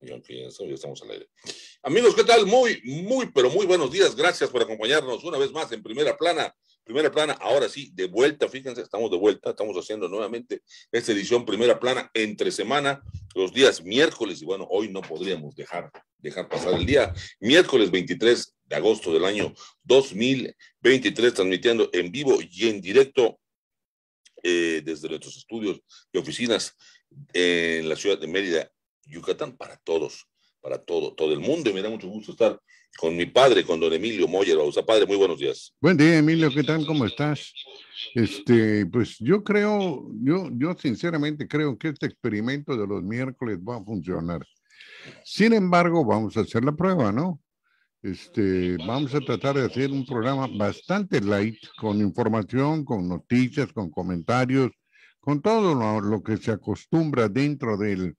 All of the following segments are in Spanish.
Yo ya estamos al aire. Amigos, ¿qué tal? Muy, muy, pero muy buenos días. Gracias por acompañarnos una vez más en Primera Plana. Primera Plana, ahora sí, de vuelta, fíjense, estamos de vuelta, estamos haciendo nuevamente esta edición Primera Plana entre semana, los días miércoles, y bueno, hoy no podríamos dejar, dejar pasar el día, miércoles 23 de agosto del año 2023, transmitiendo en vivo y en directo eh, desde nuestros estudios y oficinas en la ciudad de Mérida, Yucatán para todos, para todo, todo el mundo. Y me da mucho gusto estar con mi padre, con don Emilio Moyer sea, Padre, muy buenos días. Buen día, Emilio, ¿qué tal? ¿Cómo estás? Este, pues yo creo, yo, yo sinceramente creo que este experimento de los miércoles va a funcionar. Sin embargo, vamos a hacer la prueba, ¿no? Este, vamos a tratar de hacer un programa bastante light, con información, con noticias, con comentarios, con todo lo que se acostumbra dentro del,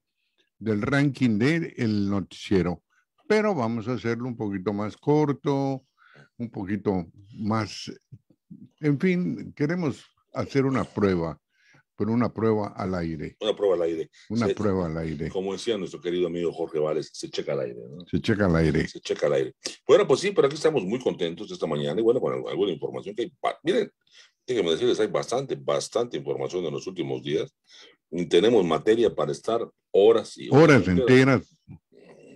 del ranking del noticiero, pero vamos a hacerlo un poquito más corto, un poquito más, en fin, queremos hacer una prueba, pero una prueba al aire. Una prueba al aire. Una prueba al aire. Como decía nuestro querido amigo Jorge Vález, se checa al aire. ¿no? Se checa al aire. Se checa al aire. Bueno, pues sí, pero aquí estamos muy contentos esta mañana y bueno, con alguna información que hay. Miren, déjenme decirles, hay bastante, bastante información en los últimos días tenemos materia para estar horas y horas, enteras. Mm,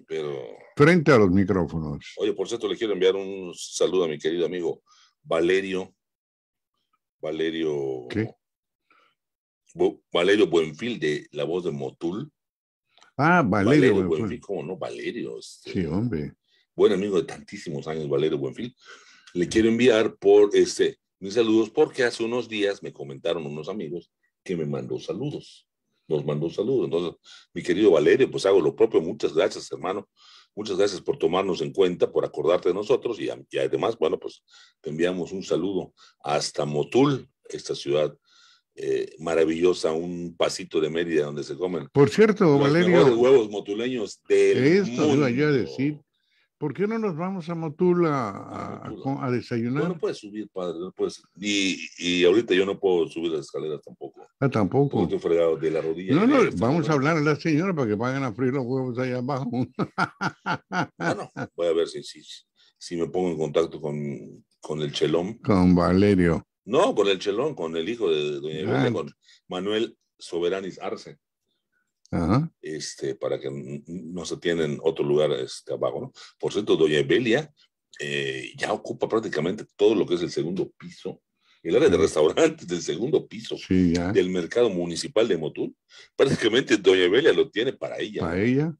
pero, frente a los micrófonos. Oye, por cierto, le quiero enviar un saludo a mi querido amigo Valerio. Valerio. ¿Qué? Valerio Buenfil de La Voz de Motul. Ah, Valerio, Buenfil. ¿Cómo no? Valerio. Este, sí, hombre. Buen amigo de tantísimos años, Valerio Buenfil. Le quiero enviar por este mis saludos porque hace unos días me comentaron unos amigos que me mandó saludos. Nos mandó saludos. Entonces, mi querido Valerio, pues hago lo propio. Muchas gracias, hermano. Muchas gracias por tomarnos en cuenta, por acordarte de nosotros y, además, bueno, pues te enviamos un saludo hasta Motul, esta ciudad eh, maravillosa, un pasito de Mérida donde se comen. Por cierto, los Valerio. Los huevos motuleños del Esto decir. ¿Por qué no nos vamos a Motula a, pues, desayunar? No, no puedes subir, padre, no Y, y, ahorita yo no puedo subir las escaleras tampoco. Ah, tampoco. Estoy fregado de la rodilla. No, no, vamos a hablar a la señora para que vayan a freír los huevos allá abajo. bueno, ah, voy a ver si, me pongo en contacto con, con el chelón. Con Valerio. No, con el chelón, con el hijo de Doña Ivonne, ah, con Manuel Soberanis Arce. Este, para que no se tienen otro lugar este, abajo. Por cierto, Doña Evelia eh, ya ocupa prácticamente todo lo que es el segundo piso el área de restaurantes del segundo piso del mercado municipal de Motul. Prácticamente Doña Evelia lo tiene para ella. Para ella.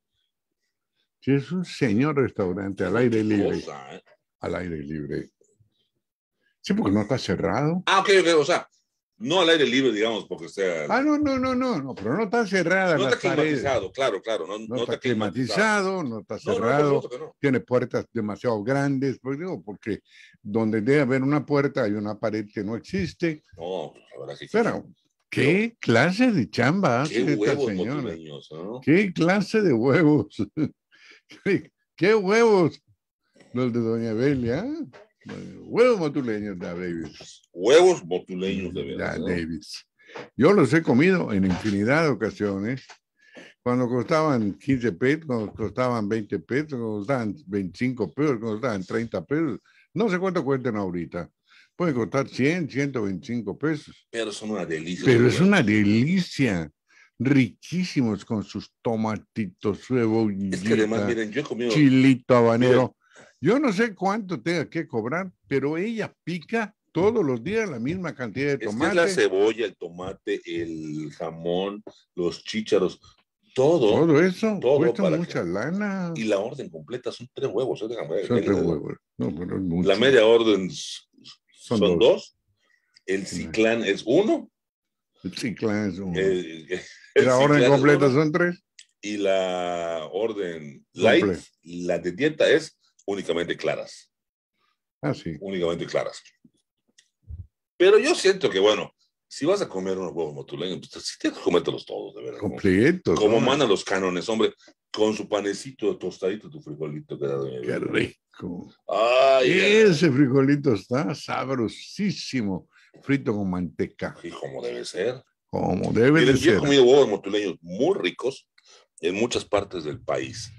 Sí, es un señor restaurante al aire libre. ¿eh? Al aire libre. Sí, porque no está cerrado. Ah, ok, ok, o sea, no al aire libre, digamos, porque sea. Ah, no, no, no, no, no pero no está cerrada. No está climatizado, claro, claro. No, está, climatizado, no está cerrado. tiene puertas demasiado grandes, pues, digo, porque donde debe haber una puerta hay una pared que no existe. No, ahora pues, sí. Pero, ¿qué clase de chamba hace qué esta señora? ¿Qué clase de huevos? ¿Qué, ¿Qué, huevos los de Doña Belia? Huevos motuleños de Davis. Huevos motuleños de verdad. Davis. Yo los he comido en infinidad de ocasiones. Cuando costaban 15 pesos, cuando costaban 20 pesos, cuando costaban 25 pesos, cuando costaban 30 pesos. No sé cuánto cuentan ahorita. Pueden costar 100, 125 pesos. Pero son una delicia. Pero es una delicia riquísimos con sus tomatitos, huevos. es chilito habanero. Yo no sé cuánto tenga que cobrar, pero ella pica todos los días la misma cantidad de tomate. la cebolla, el tomate, el jamón, los chícharos, todo. Todo eso cuesta mucha lana. Y la orden completa son tres huevos. ¿eh? huevos. La media orden son, dos. El ciclán es uno. El ciclán es uno. la orden completa son tres. Y la orden light, la de dieta es únicamente claras. Ah, sí. Únicamente claras. Pero yo siento que, bueno, si vas a comer unos huevos motuleños, pues sí, comértelos todos, de verdad. Completos. Como, mandan los cánones, hombre, con su panecito tostadito, tu frijolito que doña Qué rico. Ay, Ese frijolito está sabrosísimo, frito con manteca. Y como debe ser. Como debe ser. ser. Yo he comido huevos motuleños muy ricos en muchas partes del país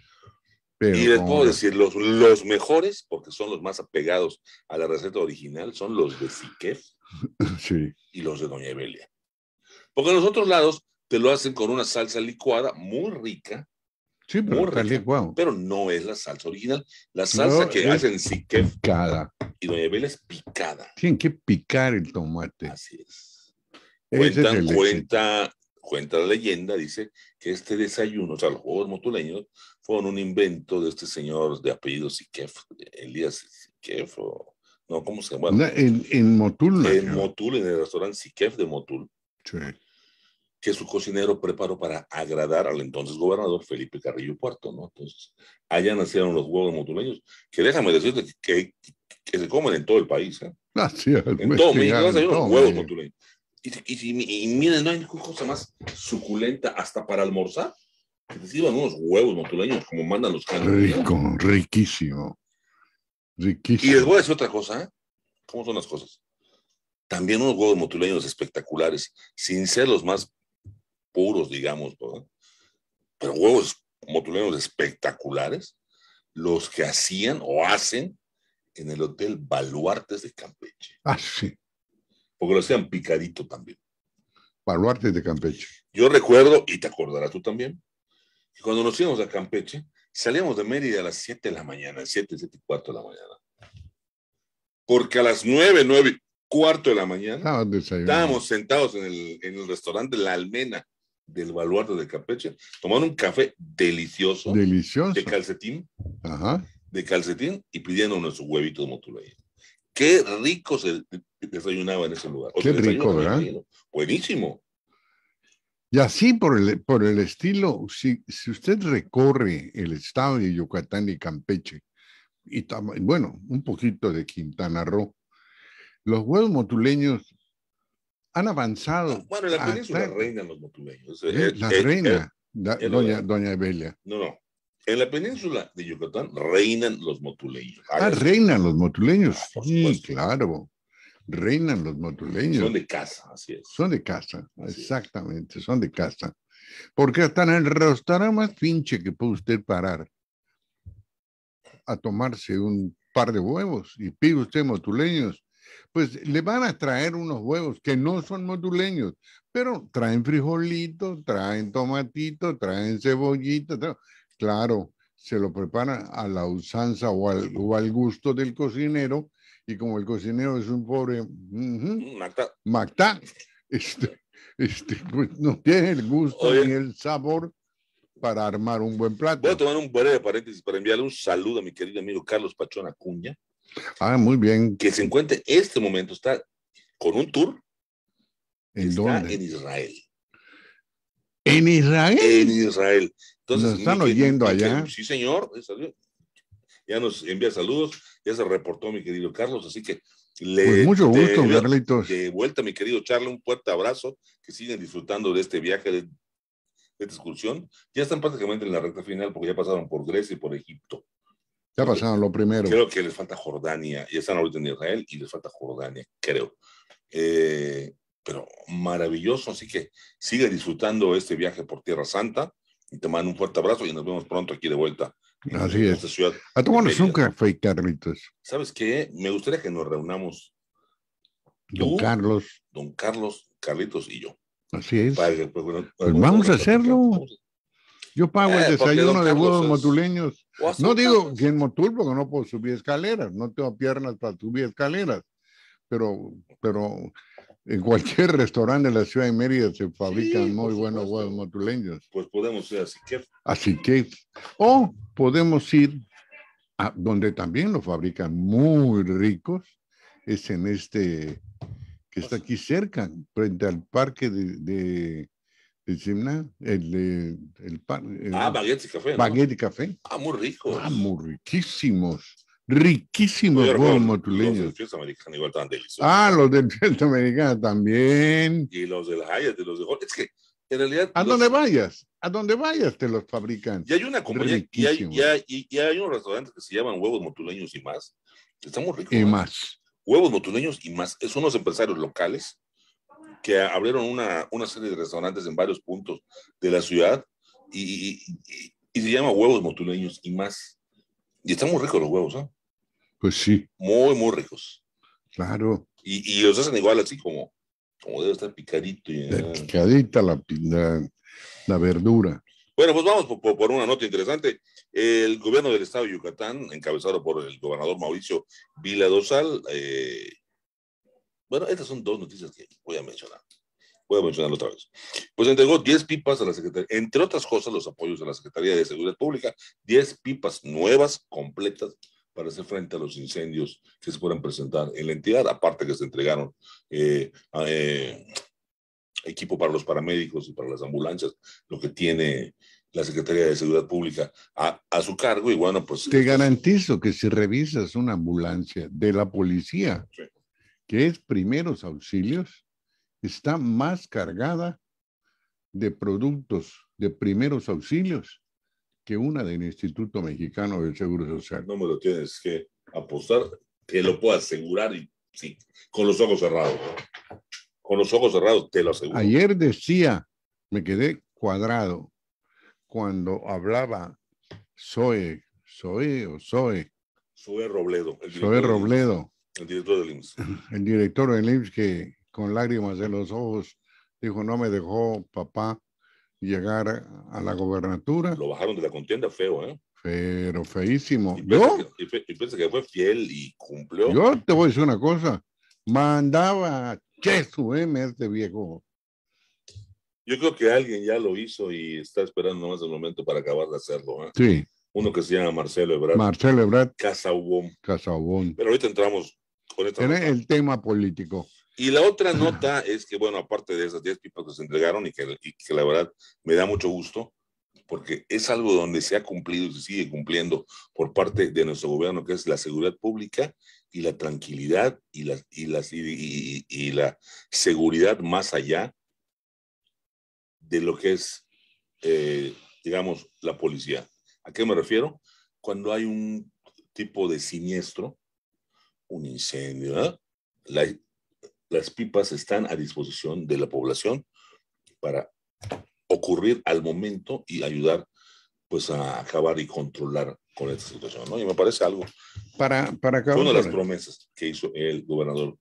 y les puedo decir, los, los mejores, porque son los más apegados a la receta original, son los de Siquef sí. y los de Doña Evelia. Porque en los otros lados te lo hacen con una salsa licuada muy rica. Sí, pero, muy rica, pero no es la salsa original. La salsa que hacen Siquef y Doña Evelia es picada. Tienen que picar el tomate. Así es. Cuentan, es cuenta Cuenta la leyenda, dice, que este desayuno, o sea, los juegos motuleños, fueron un invento de este señor de apellido Siquef, Elías Siquef, no, ¿cómo se llama? en, en, Motul. En Motul, en el restaurante Siquef de Motul. Sí. Que su cocinero preparó para agradar al entonces gobernador Felipe Carrillo Puerto, ¿no? Entonces, allá nacieron los huevos motuleños, que déjame decirte que, que, se comen en todo el país, ¿eh? Gracias. En todo pues, México, en huevos motuleños. Y, miren, no hay ninguna cosa más suculenta hasta para almorzar. Que unos huevos motuleños como mandan los canales Rico, riquísimo. Riquísimo. Y les voy a decir otra cosa, ¿eh? ¿Cómo son las cosas? También unos huevos motuleños espectaculares, sin ser los más puros, digamos, Pero huevos motuleños espectaculares, los que hacían o hacen en el Hotel Baluartes de Campeche. Así. Ah, porque lo hacían picadito también. Baluarte de Campeche. Yo recuerdo, y te acordarás tú también, que cuando nos íbamos a Campeche, salíamos de Mérida a las 7 de la mañana, 7, 7 y cuarto de la mañana. Porque a las 9, 9 cuarto de la mañana estábamos sentados en el, en el restaurante La Almena del Baluarte de Campeche, tomando un café delicioso. Delicioso. De calcetín. Ajá. De calcetín y pidiendo su huevito de motulay. Qué rico se, desayunaba en ese lugar. Qué rico, ¿verdad? Buenísimo. Y así por el, por el estilo, si, si usted recorre el estado de Yucatán y Campeche, y bueno, un poquito de Quintana Roo, los huevos motuleños han avanzado. Ah, bueno, en la península reinan los motuleños. Eh, la reina, doña, doña No, no. En la península de Yucatán reinan los motuleños. Ah, reinan los motuleños. Ah, sí, claro reinan los motuleños. Son de casa, así es. Son de casa, exactamente, son de casa. Porque hasta en el restaurante más pinche que puede usted parar a tomarse un par de huevos y pide usted motuleños, pues le van a traer unos huevos que no son motuleños, pero traen frijolito, traen tomatito, traen cebollita, claro, se lo preparan a la usanza o o al gusto del cocinero y como el cocinero es un pobre mm, Mactá, este, este pues, no tiene el gusto ni el sabor para armar un buen plato. Voy a tomar un breve paréntesis para enviarle un saludo a mi querido amigo Carlos Pachón Acuña. Ah, muy bien. Que se encuentre en este momento, está con un tour. ¿En está En Israel. ¿En Israel? En Israel. Entonces, ¿Nos están oyendo allá? Sí, señor ya nos envía saludos, ya se reportó mi querido Carlos, así que le... Pues mucho gusto, de, Carlitos. De vuelta, mi querido Charlie, un fuerte abrazo, que sigan disfrutando de este viaje, de, esta excursión. Ya están prácticamente en la recta final porque ya pasaron por Grecia y por Egipto. Ya pasaron lo primero. Creo que les falta Jordania, ya están ahorita en Israel y les falta Jordania, creo. Eh, pero maravilloso, así que sigue disfrutando este viaje por Tierra Santa y te mando un fuerte abrazo y nos vemos pronto aquí de vuelta Así es. Ciudad a ah, tomarnos un café, Carlitos. ¿Sabes qué? Me gustaría que nos reunamos. Don Carlos. Don Carlos, Carlitos y yo. Así es. pues, pues vamos a hacerlo. Yo pago el eh, desayuno de huevos motuleños. No digo que en Motul, porque no puedo subir escaleras, no tengo piernas para subir escaleras, pero, pero en cualquier restaurante de la ciudad de Mérida se fabrican muy buenos huevos motuleños. Pues podemos ir a Siquef. A O podemos ir a donde también lo fabrican muy ricos, es en este que está aquí cerca, frente al parque de, de, el, eh, Ah, baguette y café. Baguette y café. Ah, muy ricos. Ah, muy riquísimos riquísimos huevos motuleños. Los del igual deliciosos. Ah, los del fiesta americana también. Y los del Hyatt de los de Es que, en realidad. A donde vayas, a donde vayas te los fabrican. Y hay una compañía, y hay, y, hay, unos restaurantes que se llaman huevos motuleños y más. estamos ricos. Y ¿eh? más. Huevos motuleños y más. Son unos empresarios locales que abrieron una, una serie de restaurantes en varios puntos de la ciudad y, y, y se llama Huevos Motuleños y más. Y están muy ricos los huevos, ¿ah? Pues sí. Muy, muy ricos. Claro. Y, y, los hacen igual, así como, como debe estar picadito. Y, ah. picadita la, la, verdura. Bueno, pues vamos por, por, una nota interesante. El gobierno del estado de Yucatán, encabezado por el gobernador Mauricio Vila Dosal, eh, bueno, estas son dos noticias que voy a mencionar voy a mencionarlo otra vez. Pues entregó 10 pipas a la Secretaría, entre otras cosas, los apoyos a la Secretaría de Seguridad Pública, 10 pipas nuevas, completas, para hacer frente a los incendios que se puedan presentar en la entidad, aparte que se entregaron eh, eh, equipo para los paramédicos y para las ambulancias, lo que tiene la Secretaría de Seguridad Pública a, su cargo y bueno, pues... Te garantizo que si revisas una ambulancia de la policía, que es primeros auxilios, está más cargada de productos de primeros auxilios que una del Instituto Mexicano del Seguro Social. No me lo tienes que apostar, te lo puedo asegurar y sí, con los ojos cerrados. Con los ojos cerrados, te lo aseguro. Ayer decía, me quedé cuadrado cuando hablaba Zoe, Soe o Zoe. Soe Robledo. Soe Robledo. El director del IMSS. El director del IMSS que con lágrimas en los ojos, dijo, no me dejó papá llegar a la gobernatura. Lo bajaron de la contienda feo, ¿eh? Pero feísimo. Y ¿Yo? Que, y, piensa que fue fiel y cumplió. Yo te voy a decir una cosa, mandaba a Chesu M este viejo. Yo creo que alguien ya lo hizo y está esperando nomás el momento para acabar de hacerlo. ¿eh? Sí. Uno que se llama Marcelo Ebrard. Marcelo Ebrard. Casa Ubón. Pero ahorita entramos con esta el tema político. Y la otra nota es que, bueno, aparte de esas 10 pipas que se entregaron y que, y que la verdad me da mucho gusto, porque es algo donde se ha cumplido y se sigue cumpliendo por parte de nuestro gobierno, que es la seguridad pública y la tranquilidad y la, y la, y, la seguridad más allá de lo que es, eh, digamos, la policía. ¿A qué me refiero? Cuando hay un tipo de siniestro, un incendio, ¿verdad? la, las pipas están a disposición de la población para ocurrir al momento y ayudar pues a acabar y controlar con esta situación, ¿no? Y me parece algo. Para, para acabar. una de las promesas que hizo el gobernador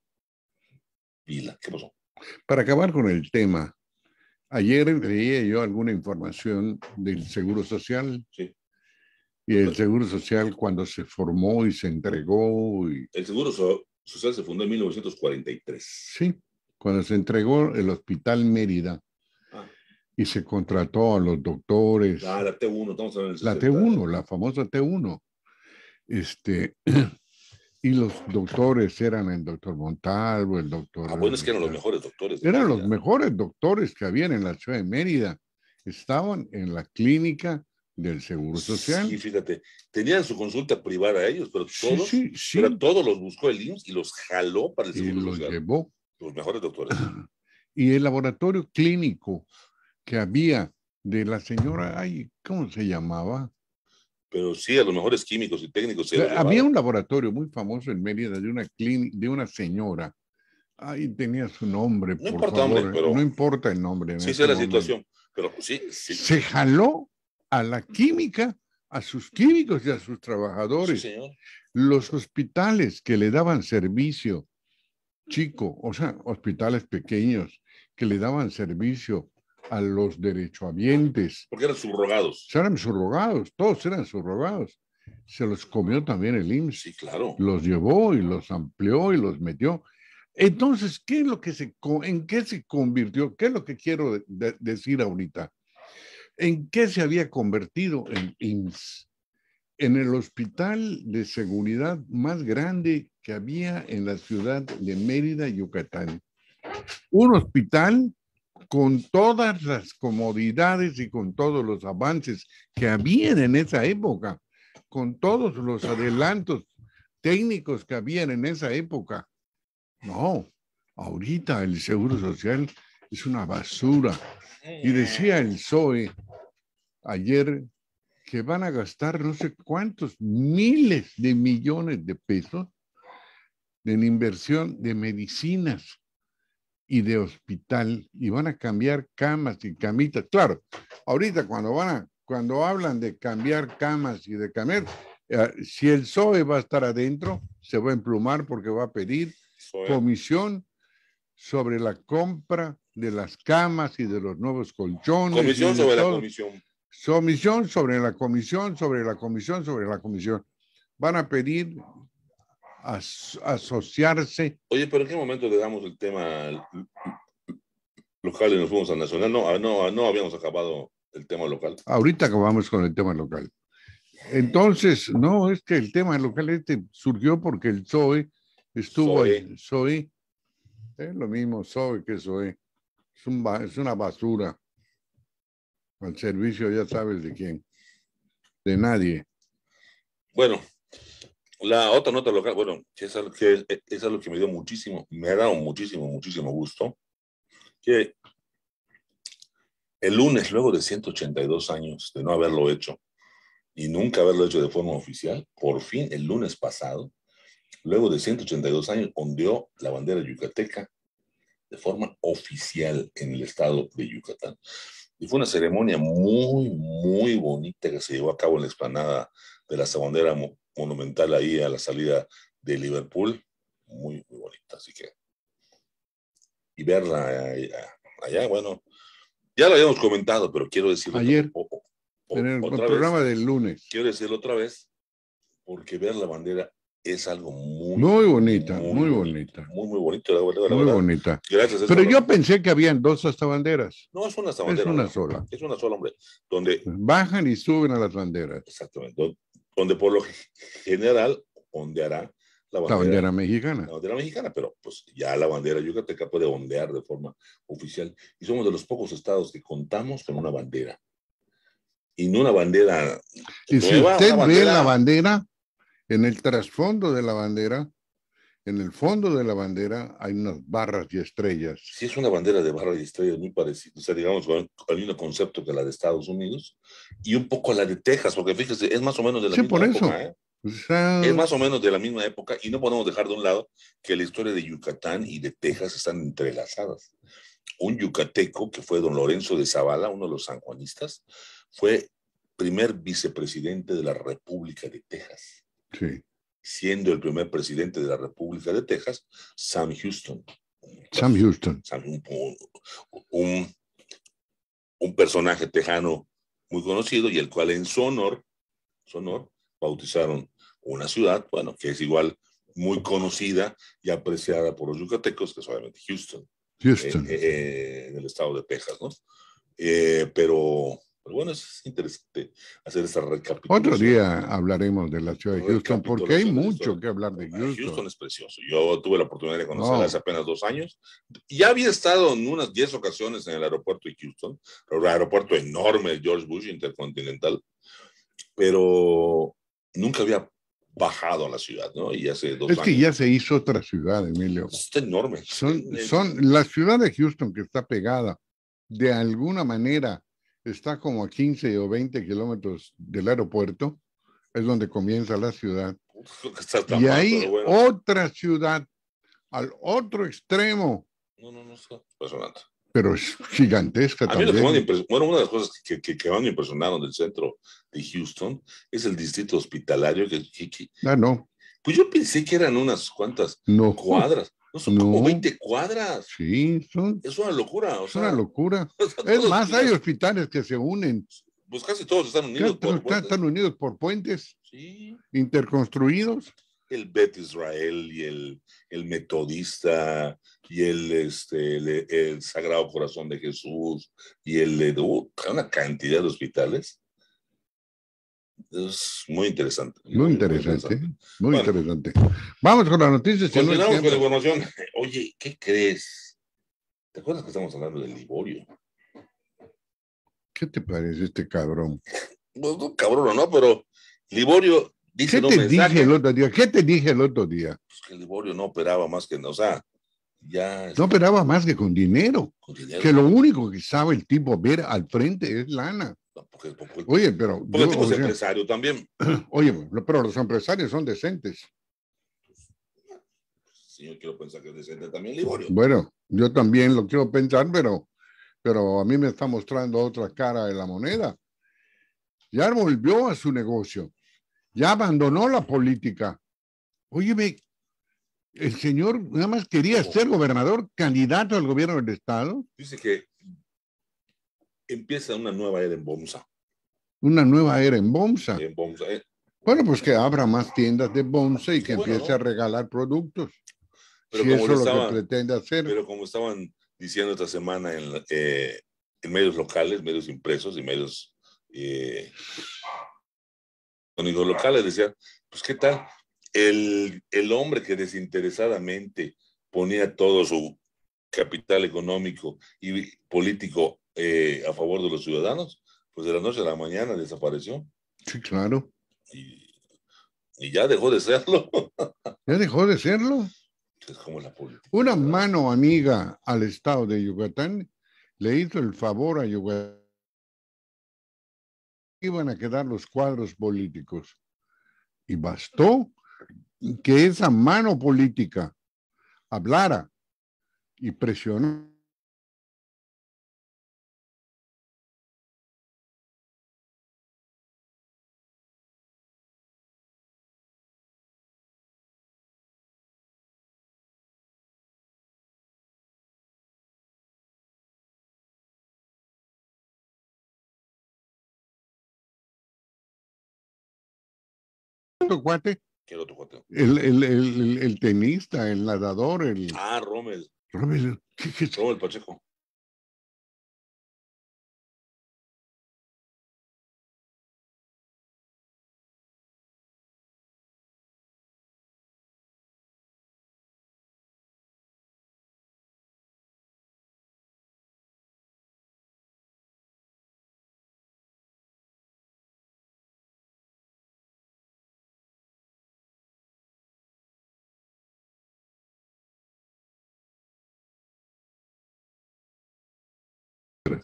Vila. ¿Qué pasó? Para acabar con el tema, ayer leí yo alguna información del Seguro Social. Sí. Y el Seguro Social cuando se formó y se entregó. Y... El Seguro su Social se fundó en 1943. Sí, cuando se entregó el Hospital Mérida ah. y se contrató a los doctores. Ah, la T1, estamos en el La T1, la famosa T1. Este, y los doctores eran el doctor Montalvo, el doctor... Ah, bueno, es que eran los mejores doctores. Eran los mejores doctores que habían en la ciudad de Mérida. Estaban en la clínica del Seguro Social. Sí, fíjate, tenían su consulta privada a ellos, pero todos, todos los buscó el IMSS y los jaló para el Seguro los Llevó. Los mejores doctores. Y el laboratorio clínico que había de la señora, ay, ¿cómo se llamaba? Pero sí, a los mejores químicos y técnicos. había un laboratorio muy famoso en Mérida de una clínica, de una señora. ahí tenía su nombre. No importa, eh, No importa el nombre. Sí, la situación. Pero sí. Se jaló a la química, a sus químicos y a sus trabajadores. Los hospitales que le daban servicio chico, o sea, hospitales pequeños que le daban servicio a los derechohabientes. Porque eran subrogados. Eran subrogados, todos eran subrogados. Se los comió también el IMSS. Sí, claro. Los llevó y los amplió y los metió. Entonces, ¿qué es lo que se, ¿en qué se convirtió? ¿Qué es lo que quiero decir ahorita? ¿En qué se había convertido el IMSS? En el hospital de seguridad más grande que había en la ciudad de Mérida, Yucatán. Un hospital con todas las comodidades y con todos los avances que habían en esa época, con todos los adelantos técnicos que habían en esa época. No, ahorita el Seguro Social es una basura. Y decía el PSOE ayer que van a gastar no sé cuántos miles de millones de pesos en inversión de medicinas y de hospital y van a cambiar camas y camitas. Claro, ahorita cuando van a, cuando hablan de cambiar camas y de cambiar, eh, si el PSOE va a estar adentro, se va a emplumar porque va a pedir comisión sobre la compra de las camas y de los nuevos colchones. Comisión sobre la comisión. Somisión sobre la comisión, sobre la comisión, sobre la comisión. Van a pedir asociarse. Oye, pero ¿en qué momento le damos el tema local y nos fuimos a nacional? No, ah, no, ah, no habíamos acabado el tema local. Ahorita acabamos con el tema local. Entonces, no, es que el tema local este surgió porque el PSOE estuvo ahí. PSOE, es lo mismo PSOE que SOE es, es una basura al servicio, ya sabes de quién, de nadie. Bueno, la otra nota local, bueno, es algo que, es algo que me dio muchísimo, me ha dado muchísimo, muchísimo gusto, que el lunes, luego de 182 años de no haberlo hecho y nunca haberlo hecho de forma oficial, por fin el lunes pasado, luego de 182 años, ondeó la bandera yucateca de forma oficial en el estado de Yucatán. Y fue una ceremonia muy, muy bonita que se llevó a cabo en la explanada de la Sabandera Monumental ahí a la salida de Liverpool. Muy, muy bonita, así que. Y verla eh, allá, bueno, ya lo habíamos comentado, pero quiero decirlo. Ayer, en el, programa del lunes. Quiero decirlo otra vez, porque ver la bandera es algo muy... Muy bonita, muy, bonita. Muy, muy bonito, la, verdad, Muy bonita. Gracias. Pero yo pensé que habían dos hasta banderas. No, es una hasta bandera. Es una sola. Es una sola, hombre. Donde... Bajan y suben a las banderas. Exactamente. Donde, por lo general ondeará la bandera, la bandera, mexicana. La bandera mexicana, pero pues ya la bandera yucateca puede ondear de forma oficial. Y somos de los pocos estados que contamos con una bandera. Y no una bandera. Y si usted ve la bandera, en el trasfondo de la bandera, en el fondo de la bandera hay unas barras y estrellas. Sí, es una bandera de barras y estrellas muy parecida, o sea, digamos, con el mismo concepto que la de Estados Unidos y un poco la de Texas, porque fíjese, es más o menos de la misma época, ¿eh? es más o menos de la misma época y no podemos dejar de un lado que la historia de Yucatán y de Texas están entrelazadas. Un yucateco que fue don Lorenzo de Zavala, uno de los sanjuanistas, fue primer vicepresidente de la República de Texas siendo el primer presidente de la República de Texas, Sam Houston. Sam Houston. Un, personaje tejano muy conocido y el cual en su honor, su honor bautizaron una ciudad, bueno, que es igual muy conocida y apreciada por los yucatecos, que es obviamente Houston. Houston. Eh, eh, en el estado de Texas, ¿no? Eh, pero pero bueno, es interesante hacer esa recapitulación. Otro día hablaremos de la ciudad de Houston, porque hay mucho que hablar de ah, Houston. Houston es precioso. Yo tuve la oportunidad de conocerla hace apenas dos años. Ya había estado en unas diez ocasiones en el aeropuerto de Houston, el aeropuerto enorme de George Bush Intercontinental, pero nunca había bajado a la ciudad, ¿no? Y hace dos es que ya se hizo otra ciudad, Emilio. Es enorme. Son, son la ciudad de Houston que está pegada de alguna manera está como a 15 o 20 kilómetros del aeropuerto, es donde comienza la ciudad. y hay otra ciudad al otro extremo. No, no, no, Pero es gigantesca también. bueno, una de las cosas que, que, que me impresionaron del centro de Houston es el distrito hospitalario. Que, ah, no. Pues yo pensé que eran unas cuantas cuadras. No, son como 20 cuadras. Sí, son. Es una locura. es una locura. es más, hay hospitales que se unen. Pues casi todos están unidos. Por están, puentes. unidos por puentes. Sí. Interconstruidos. El Bet Israel y el, el Metodista y el, este, el, Sagrado Corazón de Jesús y el. Uh, una cantidad de hospitales es muy interesante. Muy, ¿eh? interesante, muy interesante. Vamos con las noticias. Continuamos información. Oye, ¿qué crees? ¿Te acuerdas que estamos hablando del Liborio? ¿Qué te parece este cabrón? cabrón pues, no, cabrón no, pero Liborio dice ¿Qué te dije el otro día? ¿Qué te dije el otro día? Pues, que Liborio no operaba más que, o sea, ya... No operaba más que Con dinero. Que lo único que sabe el tipo ver al frente es lana oye, pero. también. pero los empresarios son decentes. Sí, yo quiero pensar que es decente también Liborio. Bueno, yo también lo quiero pensar, pero, pero a mí me está mostrando otra cara de la moneda. Ya volvió a su negocio. Ya abandonó la política. Óyeme, el señor nada más quería ser gobernador, candidato al gobierno del Estado. Dice que empieza una nueva era en Bomsa. Una nueva era en Bomsa. Eh. Bueno, pues que abra más tiendas de Bonsa y que empiece a regalar productos. Pero si eso es lo que pretende hacer. Pero como estaban diciendo esta semana en, eh, medios locales, medios impresos y medios eh, locales, decía, pues qué tal, el, el hombre que desinteresadamente ponía todo su capital económico y político eh, a favor de los ciudadanos, pues de la noche a la mañana desapareció. Sí, claro. Y, ya dejó de serlo. ya dejó de serlo. Es como la política. Una mano amiga al estado de Yucatán le hizo el favor a Yucatán. Iban a quedar los cuadros políticos. Y bastó que esa mano política hablara y presionara otro cuate? ¿Qué otro cuate? El, el, el, el tenista, el nadador, el. Ah, Rommel. Rommel, ¿qué, qué? Rommel Pacheco.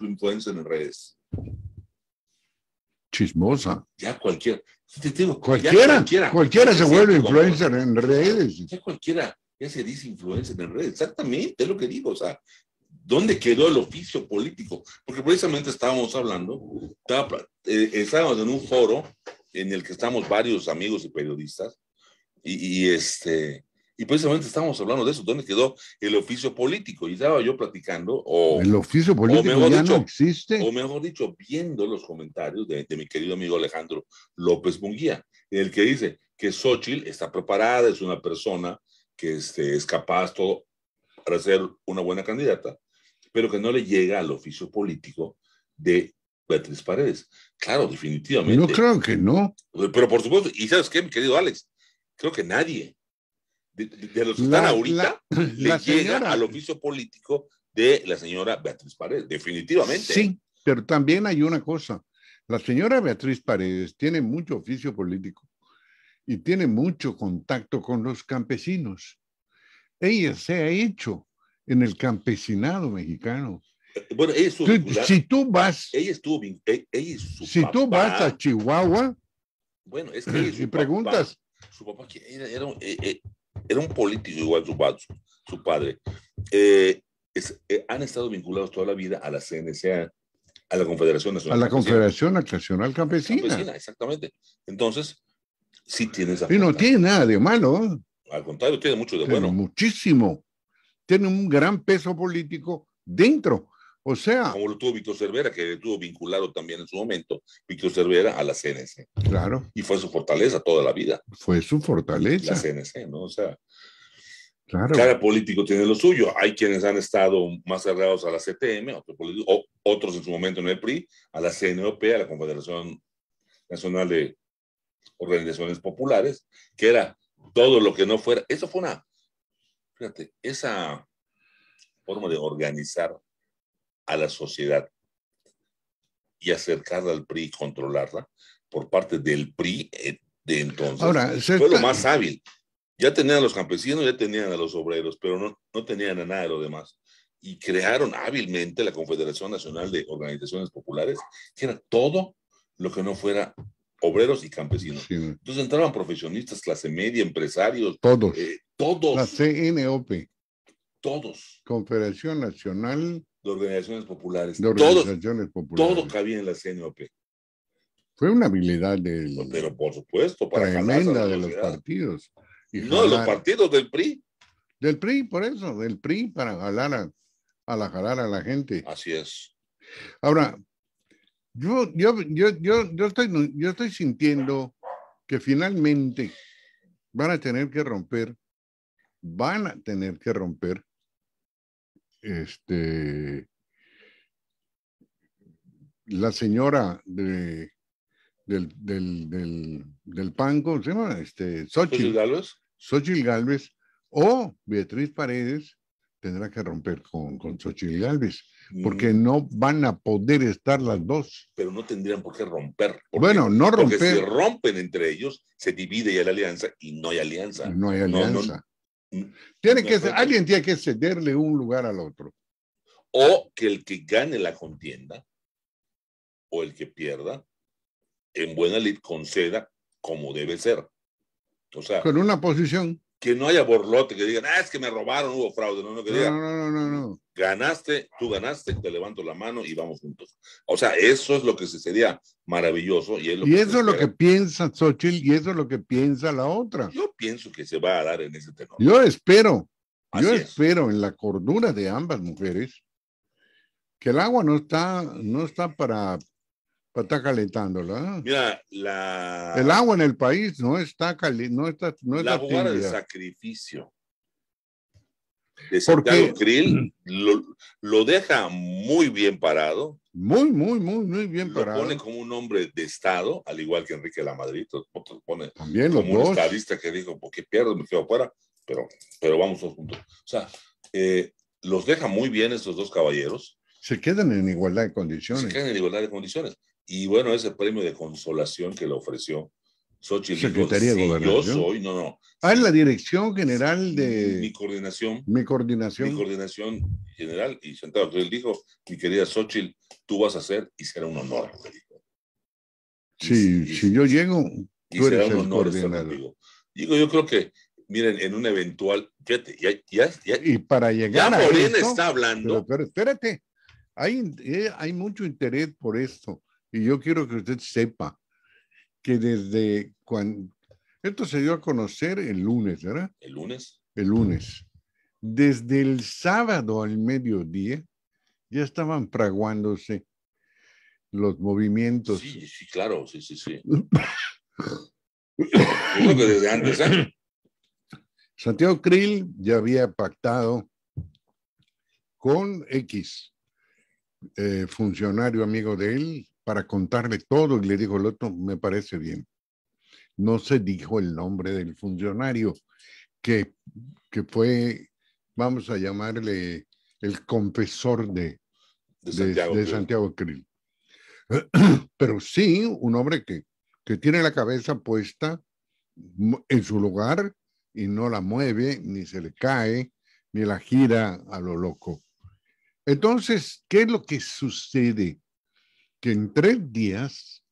influencia en redes? Chismosa. Ya cualquiera. cualquiera, cualquiera, se vuelve influencer en redes. Ya cualquiera ya se dice influencer en redes. Exactamente, es lo que digo. O sea, ¿dónde quedó el oficio político? Porque precisamente estábamos hablando, eh, estábamos en un foro en el que estamos varios amigos y periodistas, y este, y precisamente estábamos hablando de eso, ¿dónde quedó el oficio político? Y estaba yo platicando, o... El oficio político ya no existe. O mejor dicho, viendo los comentarios de, mi querido amigo Alejandro López Munguía, en el que dice que Xochitl está preparada, es una persona que este, es capaz todo para ser una buena candidata, pero que no le llega al oficio político de Beatriz Paredes. Claro, definitivamente. No creo que no. Pero por supuesto, y sabes qué, mi querido Alex, creo que nadie de, los que están ahorita, le llega al oficio político de la señora Beatriz Paredes, definitivamente. Sí, pero también hay una cosa. La señora Beatriz Paredes tiene mucho oficio político y tiene mucho contacto con los campesinos. Ella se ha hecho en el campesinado mexicano. Eh, bueno, si tú vas, es e-, si tú vas a Chihuahua, bueno, es preguntas, su papá eh, eh, era un político igual su, padre. Eh, eh, han estado vinculados toda la vida a la CNCA, a la Confederación Nacional. A la Confederación Nacional Campesina. exactamente. Entonces, sí tiene esa. Y no tiene nada de malo. Al contrario, tiene mucho de bueno. Muchísimo. Tiene un gran peso político dentro o sea. Como lo tuvo Víctor Cervera, que estuvo vinculado también en su momento, Víctor Cervera a la CNC. Claro. Y fue su fortaleza toda la vida. Fue su fortaleza. La CNC, ¿no? O sea. Claro. Cada político tiene lo suyo. Hay quienes han estado más cerrados a la CTM, otros, en su momento en el PRI, a la CNOP, a la Confederación Nacional de Organizaciones Populares, que era todo lo que no fuera. Eso fue una, fíjate, esa forma de organizar a la sociedad y acercarla al PRI y controlarla por parte del PRI eh, de entonces. Ahora, fue lo más hábil. Ya tenían a los campesinos, ya tenían a los obreros, pero no, no tenían a nada de lo demás. Y crearon hábilmente la Confederación Nacional de Organizaciones Populares, que era todo lo que no fuera obreros y campesinos. Entonces entraban profesionistas, clase media, empresarios. Todos. Eh, todos. La CNOP. Todos. Confederación Nacional de organizaciones populares. De organizaciones todo, populares. Todo cabía en la CNOP. Fue una habilidad del. Pero por supuesto, para tremenda de los partidos. no, de los partidos del PRI. Del PRI, por eso, del PRI para jalar a, la jalar a la gente. Así es. Ahora, yo estoy sintiendo que finalmente van a tener que romper, van a tener que romper este, la señora del, del, del, del Este, Galvez. o Beatriz Paredes tendrá que romper con, con Galvez, mm. porque no van a poder estar las dos. Pero no tendrían por qué romper. Porque, bueno, no romper. si rompen entre ellos, se divide ya la alianza y no hay alianza. No hay alianza. Mm. Tiene que ser, alguien tiene que cederle un lugar al otro. O que el que gane la contienda o el que pierda, en buena lid conceda como debe ser. O sea, con una posición que no haya borlote, que digan, ah, es que me robaron, hubo fraude. No, no, que no, no, no, no, ganaste, tú ganaste, te levanto la mano y vamos juntos. O sea, eso es lo que sería maravilloso. Y, eso es lo que piensa Xochitl y eso es lo que piensa la otra. Yo pienso que se va a dar en ese tema. Yo espero, yo espero en la cordura de ambas mujeres que el agua no está, no está para pues está calentándola. la... El agua en el país no está cali... no está, no está La jugada de sacrificio de Santiago Krill lo, deja muy bien parado. Muy, muy, muy, muy bien parado. Lo pone como un hombre de Estado, al igual que Enrique Lamadrid. Pone También como los un estadista que dijo, porque pierdo, me quedo fuera, pero, pero vamos todos juntos. O sea, eh, los deja muy bien estos dos caballeros. Se quedan en igualdad de condiciones. Se quedan en igualdad de condiciones y bueno, ese premio de consolación que le ofreció Xochitl. Secretaría de sí, Yo soy, no, no. Ah, es la Dirección General de. Mi coordinación. Mi coordinación. Mi coordinación general. Y sentado, pues, él dijo, mi querida Xochitl, tú vas a ser y será un honor. Sí, si yo llego, y será un honor Digo, yo creo que, miren, en un eventual. Fíjate, ya, ya, y para llegar ya Morena está hablando. Pero, espérate, hay, eh, hay mucho interés por esto y yo quiero que usted sepa que desde cuando... Esto se dio a conocer el lunes, ¿verdad? El lunes. El lunes. Desde el sábado al mediodía ya estaban fraguándose los movimientos. Sí, sí, claro, sí, sí, sí. desde antes. ¿eh? Santiago Krill ya había pactado con X, eh, funcionario amigo de él, para contarle todo y le dijo el otro, me parece bien. No se dijo el nombre del funcionario que, que fue, vamos a llamarle, el confesor de, Santiago, de, Pero sí, un hombre que, que tiene la cabeza puesta en su lugar y no la mueve, ni se le cae, ni la gira a lo loco. Entonces, ¿qué es lo que sucede? que en tres días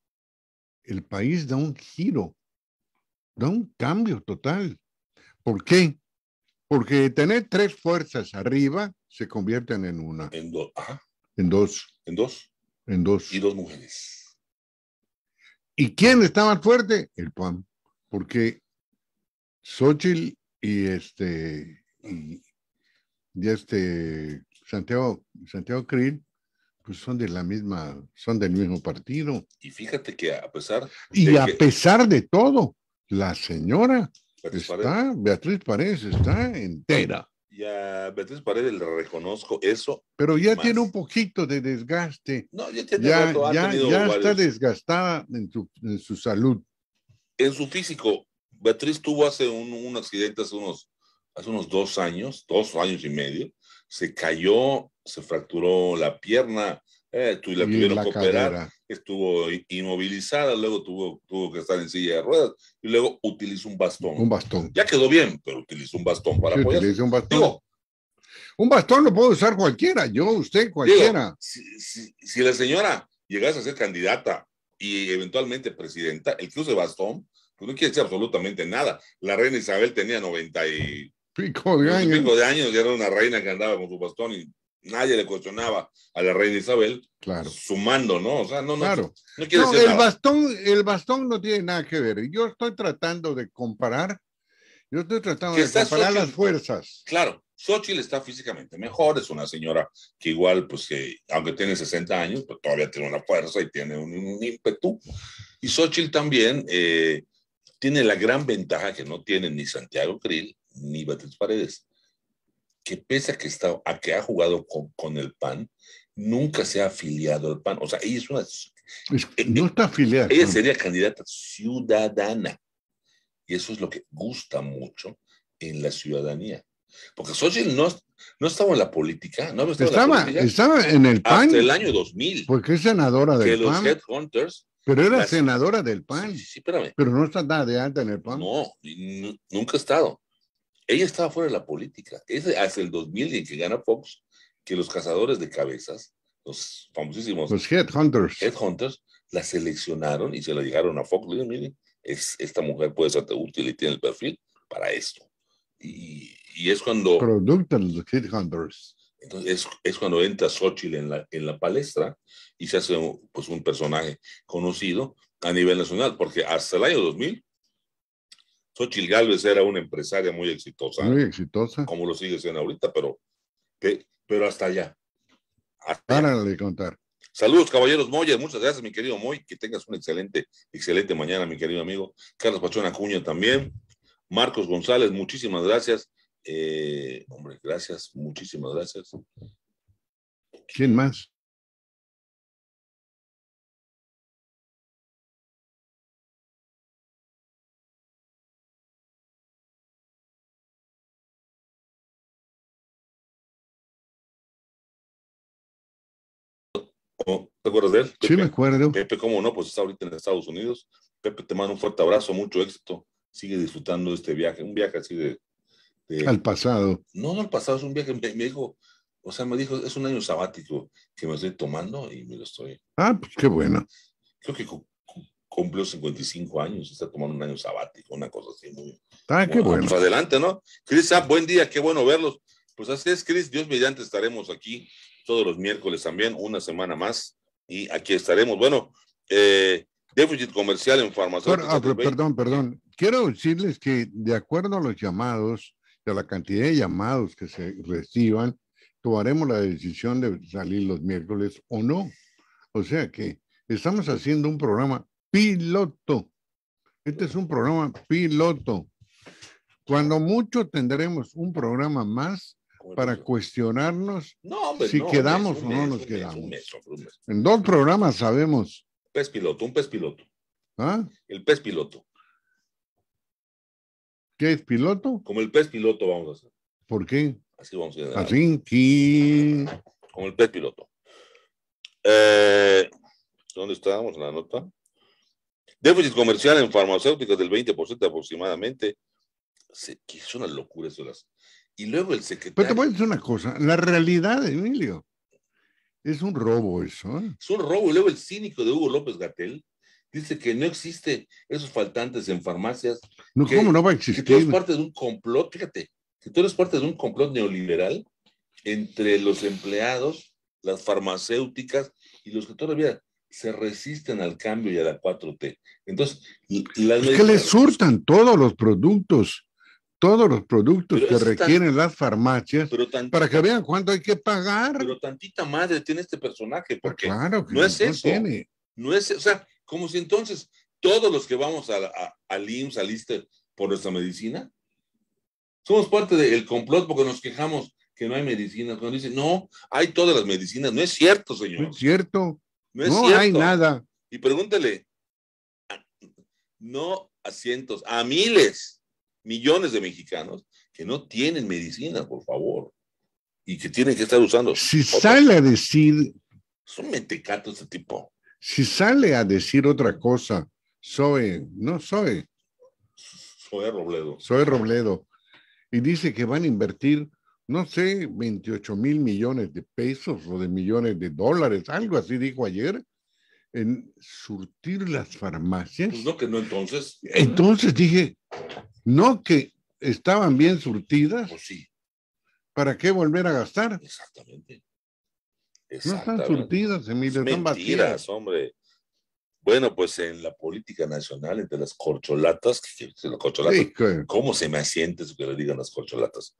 el país da un giro, da un cambio total. ¿Por qué? Porque tener tres fuerzas arriba se convierten en una. En, en dos. En dos. En dos. Y dos mujeres. ¿Y quién está más fuerte? El PAN. Porque Xochitl y este, y, este Santiago, Santiago Krill pues son de la misma, son del mismo partido. Y fíjate que a pesar. Y a pesar de todo, la señora Beatriz está, Beatriz Paredes está entera. Ya Beatriz Paredes le reconozco eso. Pero ya tiene un poquito de desgaste. No, ya tiene ya, ya, está desgastada en, su salud. En su físico, Beatriz tuvo hace un, un accidente hace unos, hace unos dos años, dos años y medio se cayó, se fracturó la pierna, eh, la tuvieron que operar, estuvo inmovilizada, luego tuvo, tuvo que estar en silla de ruedas y luego utilizó un bastón. Un bastón. Ya quedó bien, pero utilizó un bastón para sí, Utilizó un bastón. un bastón lo puede usar cualquiera, yo, usted, cualquiera. si, la señora llegase a ser candidata y eventualmente presidenta, el que use bastón, pues no quiere decir absolutamente nada. La reina Isabel tenía 90 pico de años. Pico de años, que era una reina que andaba con su bastón y nadie le cuestionaba a la reina Isabel. Claro. Sumando, ¿no? O sea, no, no. decir el bastón, el bastón no tiene nada que ver. Yo estoy tratando de comparar. Yo estoy tratando de comparar las fuerzas. Claro, Xochitl está físicamente mejor, es una señora que igual, pues que aunque tiene 60 años, pues todavía tiene una fuerza y tiene un, ímpetu. Y Xochitl también eh, tiene la gran ventaja que no tiene ni Santiago Krill, Níbates Paredes, que pese a que, está, a que ha jugado con, con el PAN, nunca se ha afiliado al PAN. O sea, ella es una... Eh, no está afiliada. Ella sería candidata ciudadana. Y eso es lo que gusta mucho en la ciudadanía. Porque Xochitl no, no estaba en la política, no estaba, en Estaba en el PAN. Hasta el año 2000. Porque es senadora del PAN. los Pero era senadora del PAN. Sí, Pero no está nada de alta en el PAN. No, nunca ha estado ella estaba fuera de la política. Es hace el 2000 en que gana Fox que los cazadores de cabezas, los famosísimos... Los headhunters. Headhunters, la seleccionaron y se la llegaron a Fox. Le dijeron, mire, es, esta mujer puede ser útil y tiene el perfil para esto. Y, es cuando... productan los headhunters. Entonces es, cuando entra Xochitl en la, en la palestra y se hace pues un personaje conocido a nivel nacional, porque hasta el año 2000 Xochitl Gálvez era una empresaria muy exitosa. Muy exitosa. Como lo sigue siendo ahorita, pero, que, pero hasta allá. Hasta de contar. Saludos, caballeros Moyes. Muchas gracias, mi querido Moy. Que tengas una excelente, excelente mañana, mi querido amigo. Carlos Pachón Acuña también. Marcos González, muchísimas gracias. Eh, hombre, gracias, muchísimas gracias. ¿Quién más? ¿Te acuerdas de él? sí, me acuerdo. Pepe, ¿cómo no? Pues está ahorita en Estados Unidos. Pepe, te mando un fuerte abrazo, mucho éxito. Sigue disfrutando de este viaje, un viaje así de... Al pasado. No, no al pasado, es un viaje, me, dijo, o sea, me dijo, es un año sabático que me estoy tomando y me lo estoy... Ah, pues qué bueno. Creo que cumplió 55 años, está tomando un año sabático, una cosa así muy... Ah, qué ah, pues bueno. adelante, ¿no? Chris, ah, buen día, qué bueno verlos. Pues así es, Chris, Dios mediante estaremos aquí todos los miércoles también, una semana más, y aquí estaremos. Bueno, eh, déficit comercial en farmacéutica. Ah, perdón, perdón. Quiero decirles que de acuerdo a los llamados, a la cantidad de llamados que se reciban, tomaremos la decisión de salir los miércoles o no. O sea que estamos haciendo un programa piloto. Este es un programa piloto. Cuando mucho tendremos un programa más para cuestionarnos si quedamos o no nos quedamos. en dos programas sabemos. Pez piloto, un pez piloto. ¿Ah? El pez piloto. ¿Qué es piloto? Como el pez piloto vamos a hacer. ¿Por qué? Así vamos a hacer. Así Como el pez piloto. Eh, ¿Dónde estábamos en la nota? Déficit comercial en farmacéuticas del 20% aproximadamente. que es una locura eso de las y luego el secretario. Pero te voy a decir una cosa, la realidad, Emilio, es un robo eso. ¿eh? Es un robo. Y luego el cínico de Hugo López Gatel dice que no existe esos faltantes en farmacias. No, ¿cómo no va a existir? Que tú eres parte de un complot, fíjate, que tú eres parte de un complot neoliberal entre los empleados, las farmacéuticas y los que todavía se resisten al cambio y a la 4T. Entonces, y, es que les surtan todos los productos todos los productos que requieren las farmacias para que vean cuánto hay que pagar. Pero tantita madre tiene este personaje, pues porque no es eso. No es, o sea, como si entonces todos los que vamos a, a, al IMSS, al por nuestra medicina, somos parte del complot porque nos quejamos que no hay medicina. Cuando dicen, no, hay todas las medicinas. No es cierto, señor. No es cierto. No, hay nada. Y pregúntele no a cientos, a miles millones de mexicanos que no tienen medicina, por favor, y que tienen que estar usando. Si sale a decir... Son mentecatos este tipo. Si sale a decir otra cosa, soy, no soy. Soy Robledo. Soy Robledo. Y dice que van a invertir, no sé, 28 mil millones de pesos o de millones de dólares, algo así dijo ayer en surtir las farmacias. Pues no, que no entonces. Entonces dije, no que estaban bien surtidas. Pues ¿Para qué volver a gastar? Exactamente. No están surtidas, Emilio. mentiras, hombre. Bueno, pues en la política nacional, entre las corcholatas, que, ¿cómo se me asiente eso que le digan las corcholatas?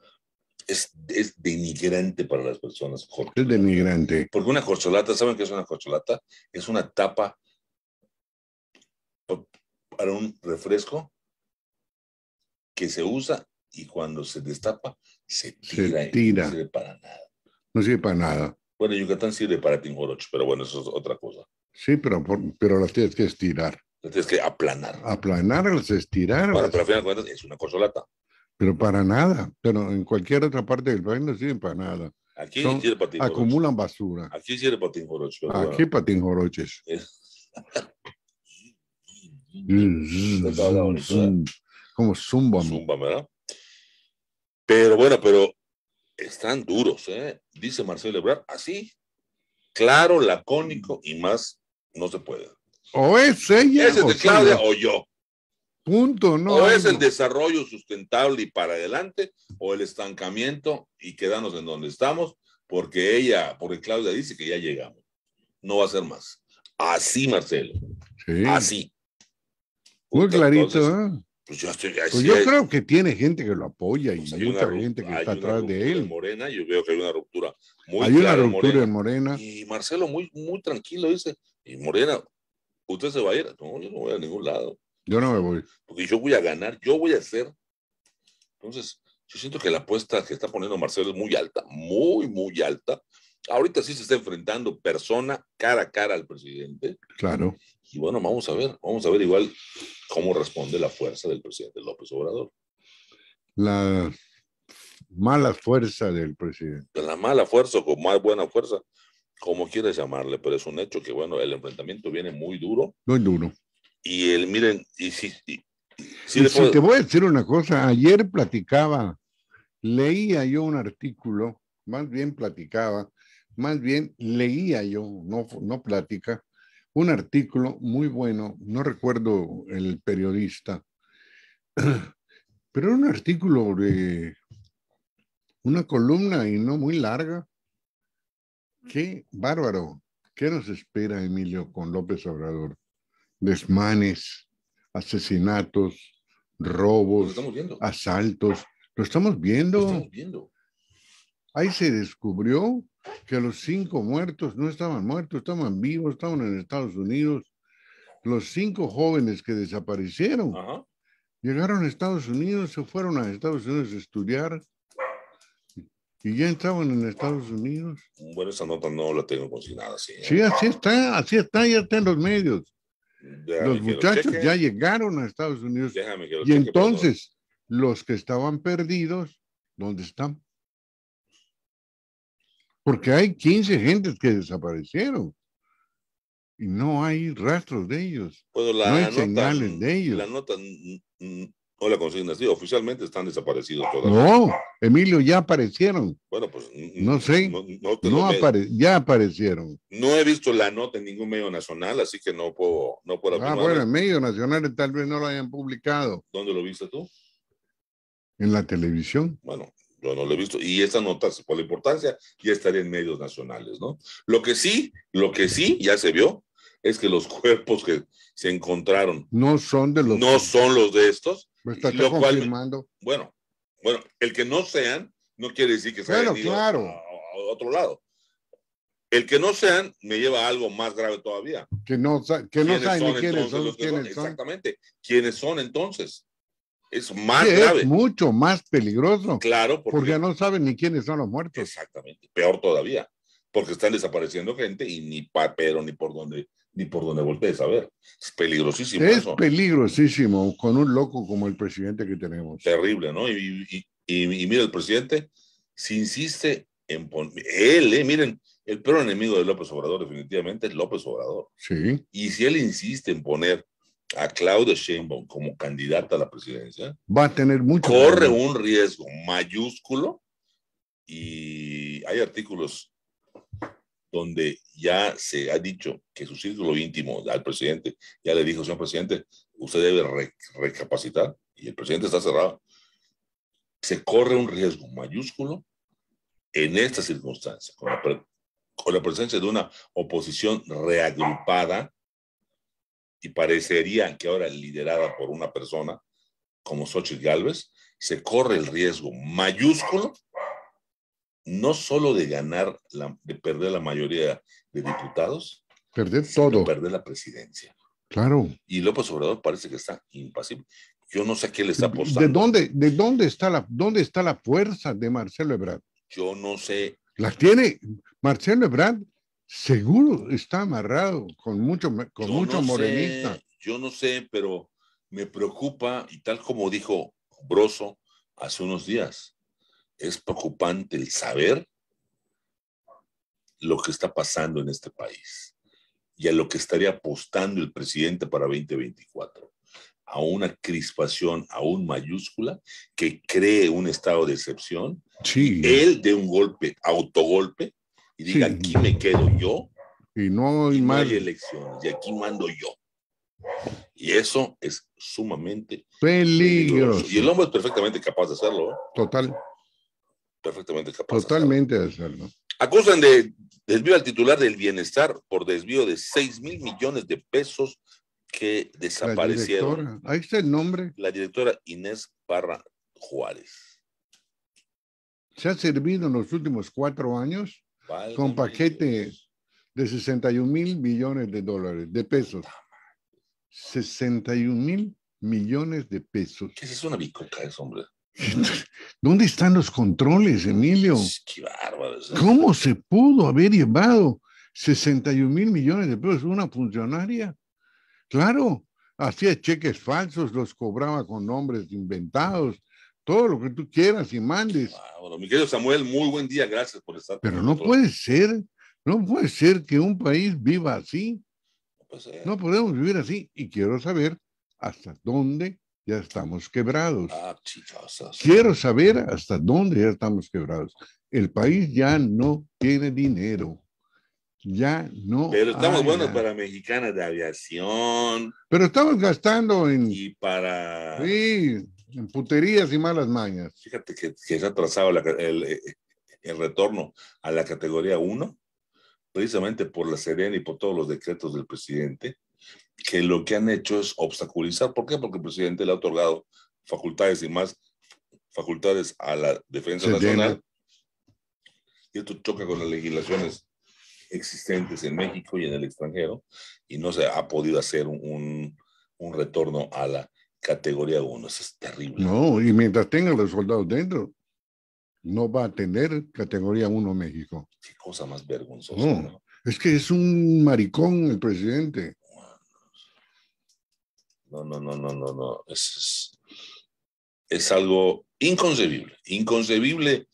Es, denigrante para las personas. Es denigrante. Porque una corcholata, ¿saben qué es una corcholata? Es una tapa para un refresco que se usa y cuando se destapa se tira, se tira. no sirve para nada. No sirve para nada. Bueno, Yucatán sirve para tinjorocho, pero bueno, eso es otra cosa. Sí, pero, pero las tienes que estirar. Las tienes que aplanar. Aplanarlas, estirar. Para, pero final es una consolata. Pero para nada. Pero en cualquier otra parte del país no sirven para nada. Aquí sirve para Acumulan basura. Aquí sirve para tinjorocho. Aquí para tinjoroches. Es... Como Zumba. Zumba, ¿verdad? Pero bueno, pero están duros, ¿eh? Dice Marcelo Ebrard, así, claro, lacónico y más no se puede. O es ella. Ese es de Claudia o yo. Punto, no. O es el desarrollo sustentable y para adelante, o el estancamiento y quedarnos en donde estamos, porque ella, porque Claudia dice que ya llegamos. No va a ser más. Así, Marcelo. Así. Muy clarito, ¿eh? Pues yo, pues creo que tiene gente que lo apoya y pues hay mucha gente que está atrás de él. En Morena, yo veo que hay una ruptura muy Hay una ruptura en Morena. Y Marcelo muy, muy tranquilo dice, y Morena, ¿usted se va a ir? No, yo no voy a ningún lado. Yo no me voy. Porque yo voy a ganar, yo voy a hacer. Entonces, yo siento que la apuesta que está poniendo Marcelo es muy alta, muy, muy alta. Ahorita sí se está enfrentando persona cara a cara al presidente. Claro. Y bueno, vamos a ver, vamos a ver igual cómo responde la fuerza del presidente López Obrador. La mala fuerza del presidente. La mala fuerza o más buena fuerza, como quieras llamarle, pero es un hecho que, bueno, el enfrentamiento viene muy duro. Muy duro. Y el, miren, y si, te voy a decir una cosa, ayer platicaba, leía yo un artículo, más bien platicaba, más bien leía yo, no, no plática, un artículo muy bueno, no recuerdo el periodista, pero un artículo de una columna y no muy larga. Qué bárbaro. ¿Qué nos espera, Emilio, con López Obrador? Desmanes, asesinatos, robos, asaltos. Lo estamos viendo. Lo estamos viendo. Ahí se descubrió que los cinco muertos no estaban muertos, estaban vivos, estaban en Estados Unidos. Los cinco jóvenes que desaparecieron llegaron a Estados Unidos, se fueron a Estados Unidos a estudiar y ya estaban en Estados Unidos. Bueno, esa nota no la tengo consignada. Sí, ¿eh? sí así está, así está, ya está en los medios. los muchachos ya llegaron a Estados Unidos. y entonces, los que estaban perdidos, ¿dónde están? porque hay 15 gentes que desaparecieron y no hay rastros de ellos. no hay señales de ellos. La nota no la consigna oficialmente están desaparecidos No, Emilio, ya aparecieron. Bueno, pues no sé, no, ya aparecieron. No he visto la nota en ningún medio nacional, así que no puedo, no puedo Ah, bueno, en medios nacionales tal vez no lo hayan publicado. ¿Dónde lo viste tú? En la televisión. Bueno, no lo he visto. Y esta nota, por la importancia, ya estaría en medios nacionales, ¿no? Lo que sí, lo que sí, ya se vio, es que los cuerpos que se encontraron no son de los no son los de estos pues está lo bueno bueno el que no sean no quiere decir que sean bueno, claro. a, otro lado el que no sean me lleva a algo más grave todavía que no saben quiénes son? exactamente quiénes son entonces es más grave. Es mucho más peligroso. Claro, porque, no saben ni quiénes son los muertos. Exactamente, peor todavía, porque están desapareciendo gente y ni pa, pero ni por dónde ni por dónde voltees a ver. Es peligrosísimo. Es peligrosísimo con un loco como el presidente que tenemos. Terrible, ¿no? Y, y, y, mira, el presidente si insiste en poner. Él, eh, miren, el peor enemigo de López Obrador definitivamente es López Obrador. Sí. Y si él insiste en poner a Claudia Sheinbaum como candidata a la presidencia, va a tener mucho corre un riesgo mayúsculo y hay artículos donde ya se ha dicho que su círculo íntimo al presidente ya le dijo, señor presidente, usted debe recapacitar y el presidente está cerrado. Se corre un riesgo mayúsculo en esta circunstancia, con la presencia de una oposición reagrupada y parecería que ahora liderada por una persona como Xochitl Gálvez, se corre el riesgo mayúsculo no solo de ganar, la, de perder la mayoría de diputados, perder todo. Perder la presidencia. Claro. Y López Obrador parece que está impasible. Yo no sé qué le está apostando. ¿De dónde, de dónde, está, la, dónde está la fuerza de Marcelo Ebrard? Yo no sé. ¿La tiene. Marcelo Ebrard seguro está amarrado con mucho, con mucho morenista. yo no sé, pero me preocupa, y tal como dijo Broso hace unos días, es preocupante el saber lo que está pasando en este país y a lo que estaría apostando el presidente para 2024, a una crispación aún mayúscula que cree un estado de excepción, sí. él de un golpe, autogolpe, y diga aquí me quedo yo y no hay, más elecciones y aquí mando yo. Y eso es sumamente peligroso. Y el hombre es perfectamente capaz de hacerlo. ¿eh? Total. Perfectamente capaz. Totalmente de hacerlo. Acusan de desvío al titular del bienestar por desvío de 6 mil millones de pesos que desaparecieron. Ahí está el nombre. La directora Inés Parra Juárez. ¿Se ha servido en los últimos cuatro años? con paquetes de 61 mil millones de dólares, de pesos. 61 mil millones de pesos. ¿Qué es una bicoca eso, hombre? ¿Dónde están los controles, Emilio? Qué bárbaro. ¿Cómo se pudo haber llevado 61 mil millones de pesos una funcionaria? Claro, hacía cheques falsos, los cobraba con nombres inventados, todo lo que tú quieras y mandes. bueno, mi querido Samuel, muy buen día, gracias por estar. Pero no puede ser, no puede ser que un país viva así. No, no podemos vivir así. Y quiero saber hasta dónde ya estamos quebrados. Ah, quiero saber hasta dónde ya estamos quebrados. El país ya no tiene dinero. Ya no. Pero estamos buenos para mexicanas de aviación. Pero estamos gastando en. Y para. Sí en puterías y malas mañas. Fíjate que, se ha trazado eh, el, retorno a la categoría 1, precisamente por la Serena y por todos los decretos del presidente, que lo que han hecho es obstaculizar. ¿Por qué? Porque el presidente le ha otorgado facultades y más facultades a la Defensa Nacional. Y esto choca con las legislaciones existentes en México y en el extranjero, y no se ha podido hacer un, un retorno a la categoría 1. Eso es terrible. No, y mientras tenga los soldados dentro, no va a tener categoría 1 México. Qué cosa más vergonzosa. es que es un maricón el presidente. No, no, no, no, no, no. Es, es, es algo inconcebible. Inconcebible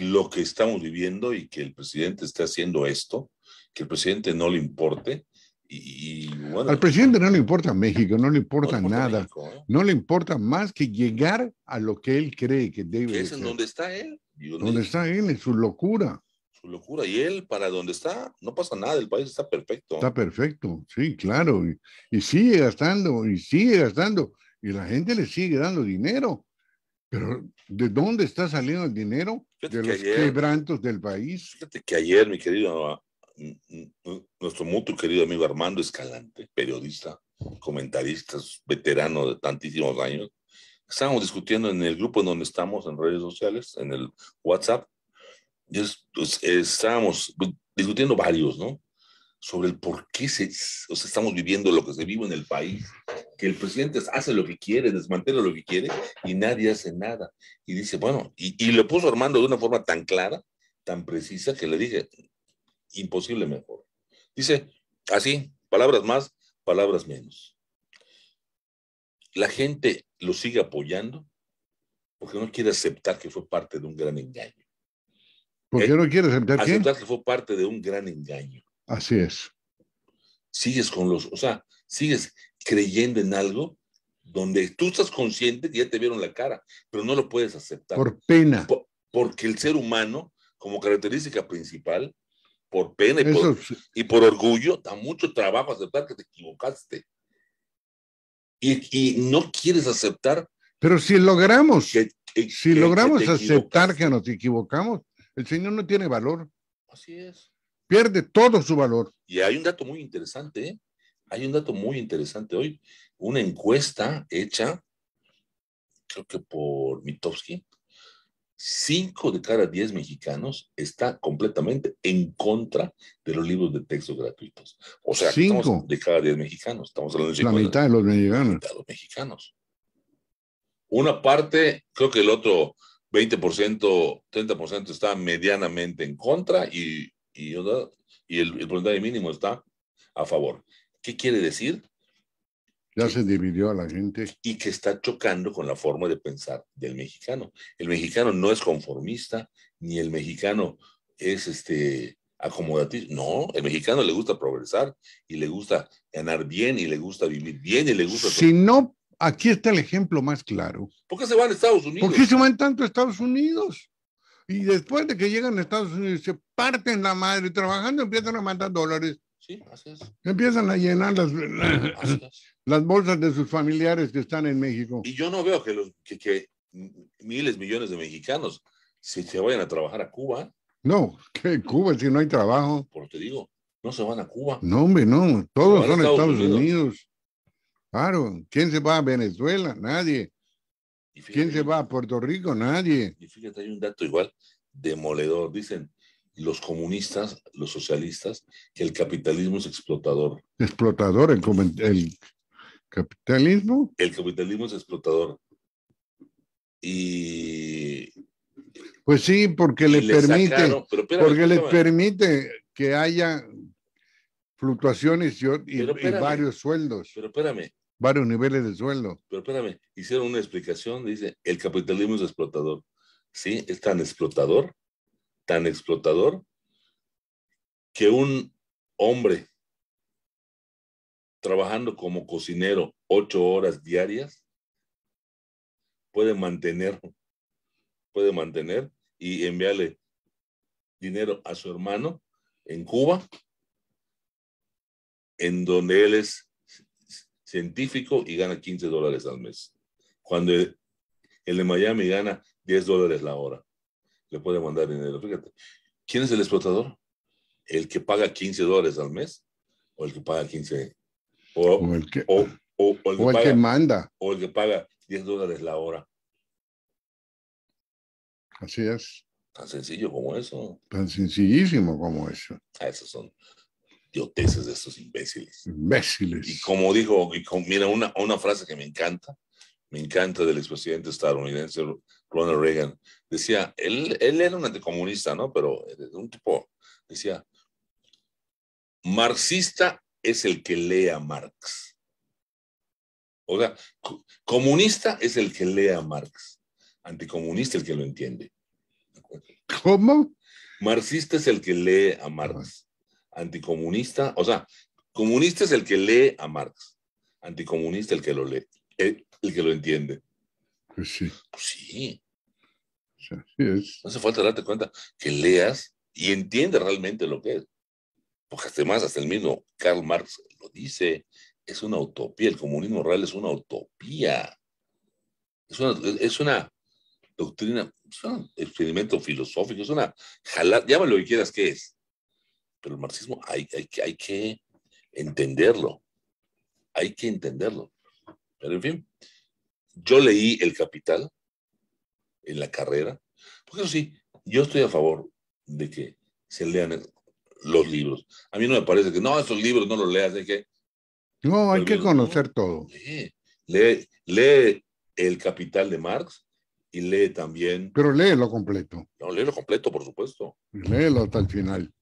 lo que estamos viviendo y que el presidente esté haciendo esto, que el presidente no le importe y, Al presidente no le importa México, no le importa, nada. ¿eh? No le importa más que llegar a lo que él cree que debe. es en donde está él. Donde, está él, en su locura. Su locura. Y él, para donde está, no pasa nada, el país está perfecto. Está perfecto, sí, claro. Y, sigue gastando, y sigue gastando. Y la gente le sigue dando dinero. Pero, ¿de dónde está saliendo el dinero? de los quebrantos del país. Fíjate que ayer, mi querido nuestro mutuo querido amigo Armando Escalante, periodista, comentarista, veterano de tantísimos años, estábamos discutiendo en el grupo en donde estamos, en redes sociales, en el WhatsApp, pues, estábamos discutiendo varios, ¿no? Sobre el por qué se, estamos viviendo lo que se vive en el país, que el presidente hace lo que quiere, desmantela lo que quiere y nadie hace nada. Y dice, bueno, y, y lo puso Armando de una forma tan clara, tan precisa, que le dije, imposible mejor. Dice así, palabras más, palabras menos. La gente lo sigue apoyando porque no quiere aceptar que fue parte de un gran engaño. porque ¿Eh? no quiere aceptar, aceptar que fue parte de un gran engaño. Así es. Sigues con los, o sea, sigues creyendo en algo donde tú estás consciente que ya te vieron la cara, pero no lo puedes aceptar. Por pena. porque el ser humano, como característica principal, por pena y por, orgullo, da mucho trabajo aceptar que te equivocaste. Y, y no quieres aceptar. Pero si logramos, si logramos aceptar que nos equivocamos, el Señor no tiene valor. Así es. Pierde todo su valor. Y hay un dato muy interesante, ¿eh? Hay un dato muy interesante hoy. Una encuesta hecha, creo que por Mitofsky, 5 de cada 10 mexicanos está completamente en contra de los libros de texto gratuitos. O sea, 5 de cada 10 mexicanos, estamos hablando de la mitad de los mexicanos. La mitad de los mexicanos. Una parte, creo que el otro 20%, 30% está medianamente en contra y, y, el, el, mínimo está a favor. ¿Qué quiere decir? Ya se dividió a la gente. Y que está chocando con la forma de pensar del mexicano. El mexicano no es conformista, ni el mexicano es este acomodativo. No, el mexicano le gusta progresar y le gusta ganar bien y le gusta vivir bien y le gusta. Si no, aquí está el ejemplo más claro. ¿Por qué se van a Estados Unidos? ¿Por qué se van tanto a Estados Unidos? Y después de que llegan a Estados Unidos, se parten la madre trabajando, empiezan a mandar dólares Empiezan a llenar las, las bolsas de sus familiares que están en México. Y yo no veo que, los, que, miles, millones de mexicanos se, vayan a trabajar a Cuba. No, que Cuba, si no hay trabajo. Por lo te digo, no se van a Cuba. No, hombre, no, todos son Estados, Unidos. Claro, ¿quién se va a Venezuela? Nadie. ¿Quién se va a Puerto Rico? Nadie. Y fíjate, hay un dato igual demoledor. Dicen, los comunistas, los socialistas, que el capitalismo es explotador. Explotador, el, capitalismo. El capitalismo es explotador. Y... Pues sí, porque le, permite, porque le permite que haya fluctuaciones y, y, varios sueldos. Pero espérame. Varios niveles de sueldo. Pero espérame, hicieron una explicación, dice, el capitalismo es explotador. Sí, es tan explotador tan explotador que un hombre trabajando como cocinero ocho horas diarias puede mantener, puede mantener y enviarle dinero a su hermano en Cuba, en donde él es científico y gana 15 dólares al mes, cuando el de Miami gana 10 dólares la hora le puede mandar dinero. Fíjate, ¿quién es el explotador? ¿El que paga 15 dólares al mes? ¿O el que paga 15? O, el que, o, el, que, manda. O el que paga 10 dólares la hora. Así es. Tan sencillo como eso. Tan sencillísimo como eso. Ah, esos son dioteses de estos imbéciles. Imbéciles. Y como dijo, mira, una, una frase que me encanta, me encanta del expresidente estadounidense Ronald Reagan. Decía, él, era un anticomunista, ¿no? Pero eh, un tipo, decía, marxista es el que lee a Marx. O sea, comunista es el que lee a Marx. Anticomunista el que lo entiende. ¿Cómo? Marxista es el que lee a Marx. Anticomunista, o sea, comunista es el que lee a Marx. Anticomunista el que lo lee. Eh, el que lo entiende. Pues sí. Pues sí. No hace falta darte cuenta que leas y entiendas realmente lo que es. Porque además, hasta el mismo Karl Marx lo dice, es una utopía, el comunismo real es una utopía. Es una, doctrina, es un experimento filosófico, es una jalada, llámalo lo que quieras que es. Pero el marxismo hay, hay que entenderlo, hay que entenderlo. Pero en fin, yo leí El Capital en la carrera, porque eso sí, yo estoy a favor de que se lean los libros. A mí no me parece que no, esos libros no los leas, de que... No, hay que conocer todo. Lee, lee, El Capital de Marx, y lee también. Pero léelo completo. No, léelo completo, por supuesto. Léelo hasta el final.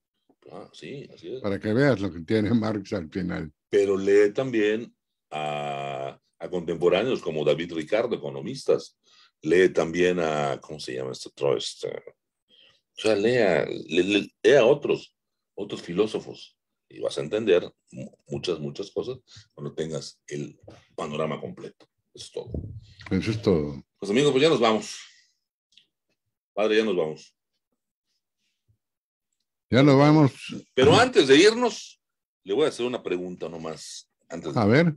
Ah, sí, así es. Para que veas lo que tiene Marx al final. Pero lee también a a contemporáneos como David Ricardo, economistas. Lee también a, ¿cómo se llama este otro? Este, o sea, lee a, a otros, otros filósofos y vas a entender muchas, muchas cosas cuando tengas el panorama completo. Eso es todo. Eso es todo. Pues amigos, pues ya nos vamos. Padre, ya nos vamos. Ya nos vamos. Pero antes de irnos, le voy a hacer una pregunta nomás. Antes A ver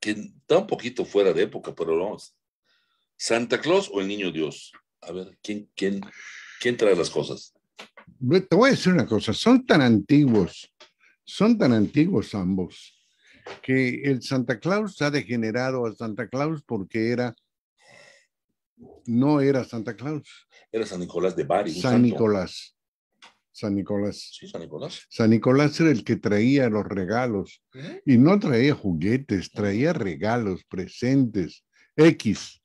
que está un poquito fuera de época, pero vamos. ¿Santa Claus o el niño Dios? A ver, ¿quién, quién, quién trae las cosas? Te voy a decir una cosa, son tan antiguos, son tan antiguos ambos, que el Santa Claus ha degenerado a Santa Claus porque era, no era Santa Claus. Era San Nicolás de Bari. San Nicolás. San Nicolás. Sí, San Nicolás. San Nicolás era el que traía los regalos. Y no traía juguetes, traía regalos, presentes, X,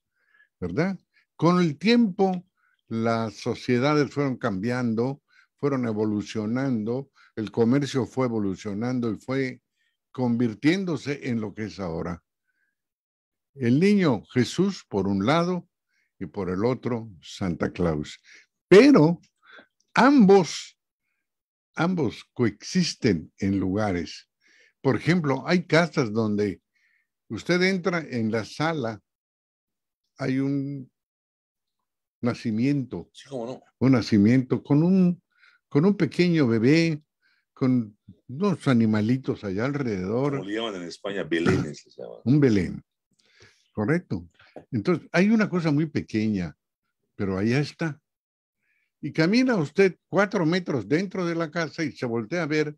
¿verdad? Con el tiempo, las sociedades fueron cambiando, fueron evolucionando, el comercio fue evolucionando y fue convirtiéndose en lo que es ahora. El niño Jesús por un lado y por el otro Santa Claus. Pero ambos ambos coexisten en lugares. Por ejemplo, hay casas donde usted entra en la sala, hay un nacimiento, sí, no? un nacimiento con un, con un pequeño bebé, con unos animalitos allá alrededor. Como le llaman en España, Belén. Un Belén, correcto. Entonces, hay una cosa muy pequeña, pero allá está y camina usted cuatro metros dentro de la casa y se voltea a ver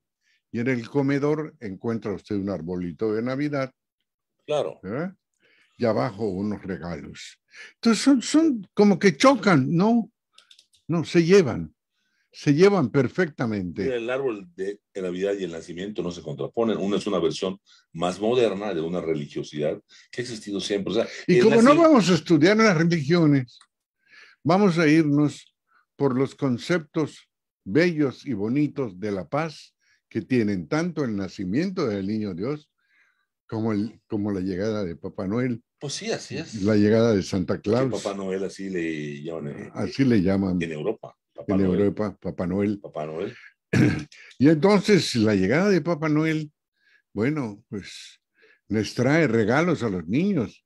y en el comedor encuentra usted un arbolito de Navidad. Claro. Y abajo unos regalos. Entonces son, son como que chocan, ¿no? No, se llevan. Se llevan perfectamente. El árbol de Navidad y el nacimiento no se contraponen. Uno es una versión más moderna de una religiosidad que ha existido siempre. y como no vamos a estudiar las religiones, vamos a irnos por los conceptos bellos y bonitos de la paz que tienen tanto el nacimiento del niño Dios como, el, como la llegada de Papá Noel. Pues sí, así es. La llegada de Santa Claus. Papá Noel así le llaman. Así le llaman. En Europa. en Europa, Papá Noel. Papá Noel. Y entonces la llegada de Papá Noel, bueno, pues les trae regalos a los niños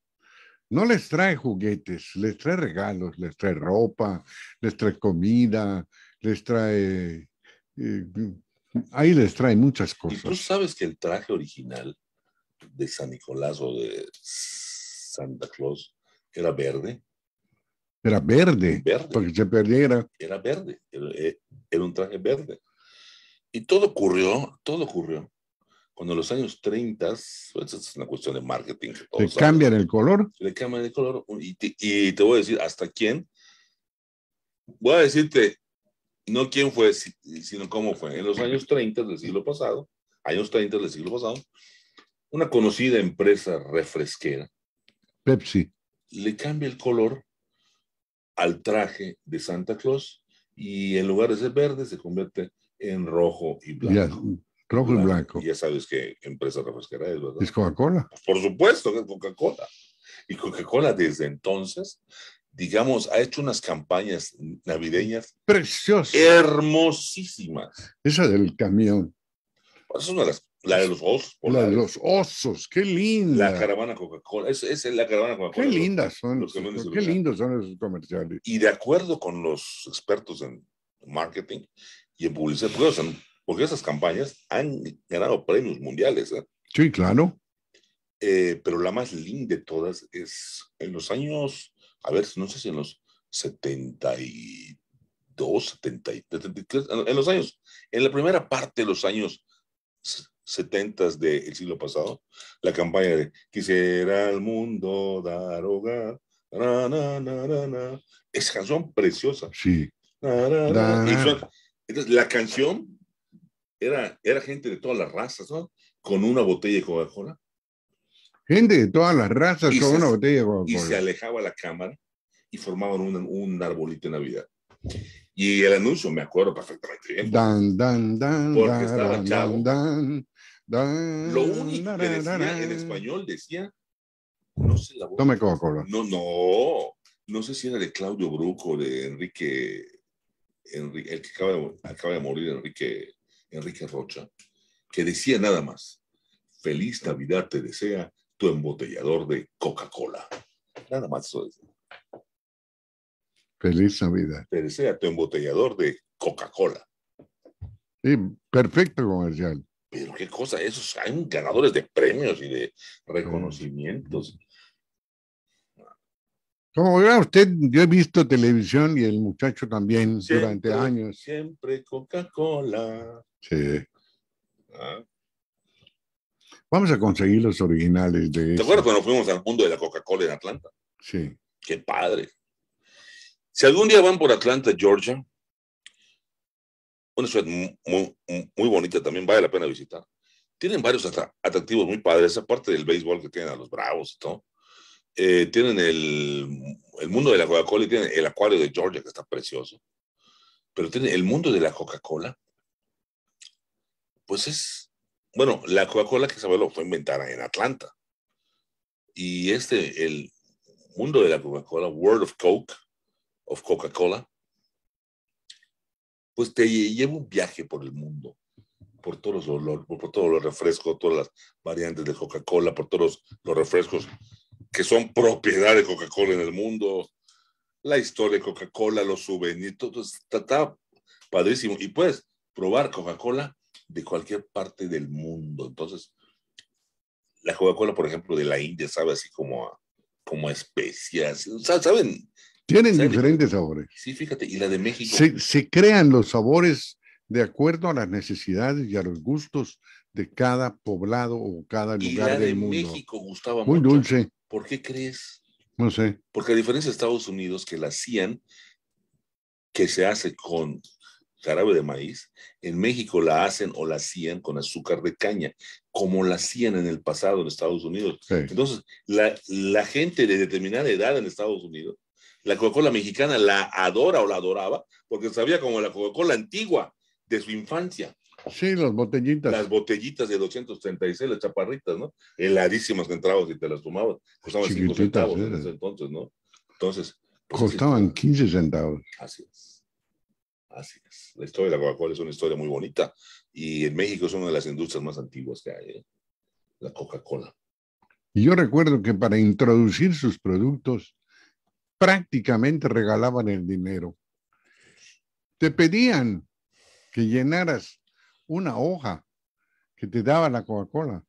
no les trae juguetes, les trae regalos, les trae ropa, les trae comida, les trae... Eh, ahí les trae muchas cosas. ¿Y tú sabes que el traje original de San Nicolás o de Santa Claus era verde? Era verde, verde. porque se perdiera. Era verde, eh, era un traje verde. Y todo ocurrió, todo ocurrió cuando en los años 30, pues, es una cuestión de marketing. ¿Le cambian el color? Le cambian el color y te, voy a decir hasta quién. Voy a decirte, no quién fue, sino cómo fue. En los años 30 del siglo pasado, años 30 del siglo pasado, una conocida empresa refresquera, Pepsi, le cambia el color al traje de Santa Claus y en lugar de ser verde se convierte en rojo y blanco. Rojo y blanco. ya sabes qué empresa refresquera es, ¿verdad? Es Coca-Cola. Pues, por supuesto que es Coca-Cola. Y Coca-Cola desde entonces, digamos, ha hecho unas campañas navideñas. Preciosas. Hermosísimas. Esa del camión. Pues, es una de las la de los osos. La de los osos, qué linda. La caravana Coca-Cola. Esa es, la caravana Coca-Cola. Qué lindas son. Los, los qué lindos son los comerciales. Y de acuerdo con los expertos en marketing y en publicidad, pues, porque esas campañas han ganado premios mundiales. ¿eh? Sí, claro. Eh, pero la más linda de todas es en los años, a ver, no sé si en los 72, 73, en los años, en la primera parte de los años 70 del siglo pasado, la campaña de Quisiera el mundo dar hogar, es canción preciosa. Sí. Entonces, la canción era, era gente de todas las razas, ¿no? Con una botella de Coca-Cola. Gente de todas las razas con una botella de Coca-Cola. Y se alejaba la cámara y formaban un, un arbolito de Navidad. Y el anuncio me acuerdo perfectamente bien. Dan, dan, dan, porque estaba chavo. Lo único que decía en español decía, no sé la Tome Coca-Cola. No, no. No sé si era de Claudio Bruco, de Enrique, Enrique el que acaba acaba de morir, Enrique Enrique Rocha, que decía nada más, feliz Navidad te desea tu embotellador de Coca-Cola. Nada más eso decía. Feliz Navidad. Te desea tu embotellador de Coca-Cola. Sí, perfecto comercial. Pero qué cosa, esos ganadores de premios y de reconocimientos. Como verá usted, yo he visto televisión y el muchacho también durante años. Siempre Coca-Cola. Sí. Ah. Vamos a conseguir los originales de. ¿Te acuerdas cuando fuimos al mundo de la Coca-Cola en Atlanta? Sí. Qué padre. Si algún día van por Atlanta, Georgia, una ciudad muy, muy bonita, también vale la pena visitar. Tienen varios atractivos muy padres, aparte del béisbol que tienen a los Bravos y todo. Eh, tienen el, mundo de la Coca-Cola y tienen el acuario de Georgia, que está precioso. Pero tienen el mundo de la Coca-Cola, pues es, bueno, la Coca-Cola que se fue inventada en Atlanta. Y este, el mundo de la Coca-Cola, World of Coke, of Coca-Cola, pues te lleva un viaje por el mundo, por todos los por, todos los refrescos, todas las variantes de Coca-Cola, por todos los refrescos que son propiedad de Coca-Cola en el mundo, la historia de Coca-Cola, los souvenirs, todo está, padrísimo. Y puedes probar Coca-Cola de cualquier parte del mundo. Entonces, la Coca-Cola, por ejemplo, de la India, sabe así como como especias, ¿saben? Tienen diferentes sabores. Sí, fíjate, y la de México. Se, crean los sabores de acuerdo a las necesidades y a los gustos de cada poblado o cada lugar y la de México gustaba Muy dulce. ¿Por qué crees? No sé. Porque a diferencia de Estados Unidos, que la hacían, que se hace con jarabe de maíz, en México la hacen o la hacían con azúcar de caña, como la hacían en el pasado en Estados Unidos. Entonces, la, la, gente de determinada edad en Estados Unidos, la Coca-Cola mexicana la adora o la adoraba porque sabía como la Coca-Cola antigua de su infancia. Sí, las botellitas. Las botellitas de 236, las chaparritas, ¿no? Heladísimas que entrabas y te las tomabas. Costaban 5 centavos en ese entonces, ¿no? Entonces. Pues, Costaban 15 centavos. Así es. Así es. La historia de la Coca-Cola es una historia muy bonita. Y en México es una de las industrias más antiguas que hay, ¿eh? La Coca-Cola. Y yo recuerdo que para introducir sus productos, prácticamente regalaban el dinero. Te pedían que llenaras una hoja que te daba la Coca-Cola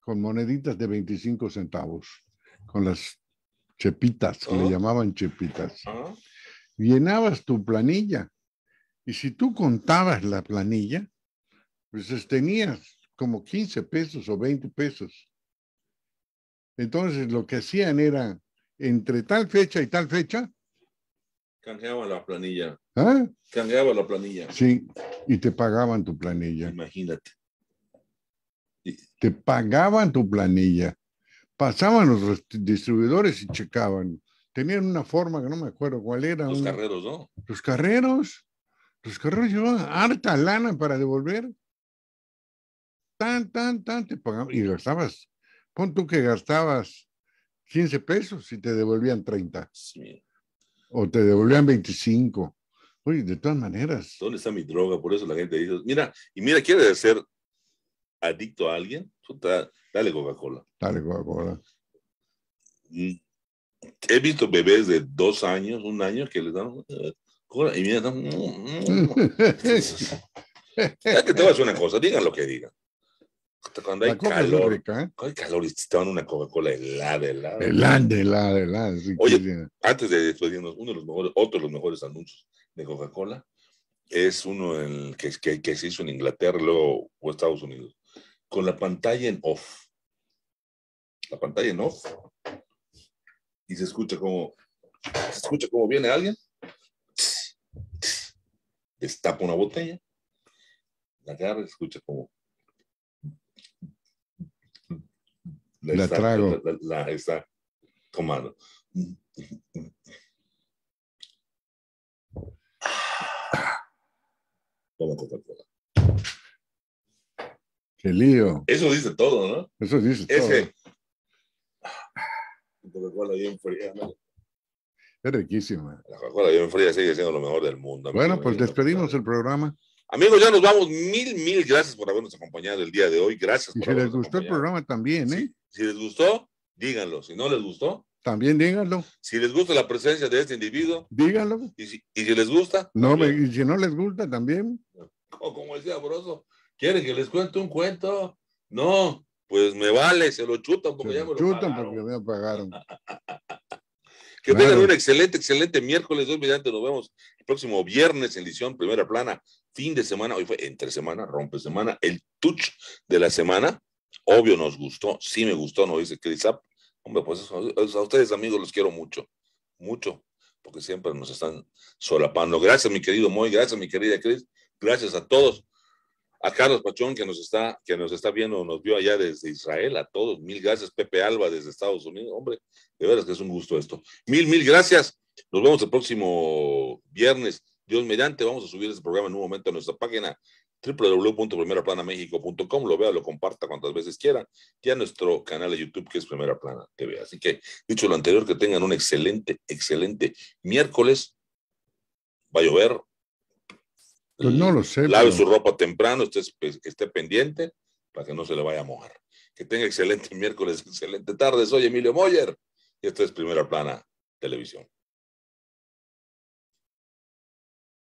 con moneditas de 25 centavos, con las chepitas, que le oh. llamaban chepitas. Ah. Llenabas tu planilla y si tú contabas la planilla, pues tenías como 15 pesos o 20 pesos. Entonces lo que hacían era, entre tal fecha y tal fecha, Canjeaba la planilla. ¿Ah? Canjeaba la planilla. Sí, y te pagaban tu planilla. Imagínate. Te pagaban tu planilla. Pasaban los distribuidores y checaban. Tenían una forma que no me acuerdo cuál era. Los carreros, ¿no? Los carreros. Los carreros llevaban harta lana para devolver. Tan, tan, tan, te pagaban. Y gastabas. Pon tú que gastabas 15 pesos y te devolvían 30. Sí. O te devolvían 25. Oye, de todas maneras. ¿Dónde está mi droga? Por eso la gente dice, mira, y mira, ¿quieres ser adicto a alguien? dale Coca-Cola. Dale Coca-Cola. Mm. He visto bebés de dos años, un año, que les dan eh, cola y mira, dan, mm, mm, ya que te voy a una cosa, digan lo que digan. Cuando hay calor, ¿eh? cuando hay calor y una Coca-Cola helada, helada. Helada, helada, helada. Oye, antes de despedirnos, uno de los mejores, otro de los mejores anuncios de Coca-Cola es uno en que, que, que, se hizo en Inglaterra luego, o Estados Unidos, con la pantalla en off. La pantalla en off. Y se escucha como, se escucha como viene alguien, destapa una botella, la agarra se escucha como la, trago. La, está tomando. Toma Qué lío. Eso dice todo, ¿no? Eso dice Ese. todo. Coca-Cola bien fría. Es riquísima. La Coca-Cola bien fría sigue siendo lo mejor del mundo. Bueno, pues despedimos el programa. Amigos, ya nos vamos. Mil, mil gracias por habernos acompañado el día de hoy. Gracias. Y si les gustó el programa también, ¿eh? Si les gustó, díganlo. Si no les gustó, también díganlo. Si les gusta la presencia de este individuo, díganlo. Y si, les gusta, no, y si no les gusta, también. O como decía Broso, ¿quieren que les cuente un cuento? No, pues me vale, se lo chutan como ya me lo chutan porque me pagaron. que tengan un excelente, excelente miércoles. Hoy mediante nos vemos el próximo viernes en edición Primera Plana, fin de semana. Hoy fue entre semana, rompe semana, el touch de la semana. Obvio nos gustó, sí me gustó, no dice Chris Hombre, pues a ustedes amigos los quiero mucho, mucho, porque siempre nos están solapando. Gracias mi querido Moy, gracias mi querida Chris, gracias a todos. A Carlos Pachón que nos está, que nos está viendo, nos vio allá desde Israel, a todos, mil gracias. Pepe Alba desde Estados Unidos, hombre, de veras que es un gusto esto. Mil, mil gracias. Nos vemos el próximo viernes. Dios mediante, vamos a subir este programa en un momento a nuestra página www.primeraplanamexico.com, lo vea, lo comparta cuantas veces quiera, y a nuestro canal de YouTube que es Primera Plana TV. Así que, dicho lo anterior, que tengan un excelente, excelente miércoles. Va a llover. Pues no lo sé. Lave su ropa temprano, esté, pues, esté pendiente para que no se le vaya a mojar. Que tenga excelente miércoles, excelente tarde. Soy Emilio Moyer y esto es Primera Plana Televisión.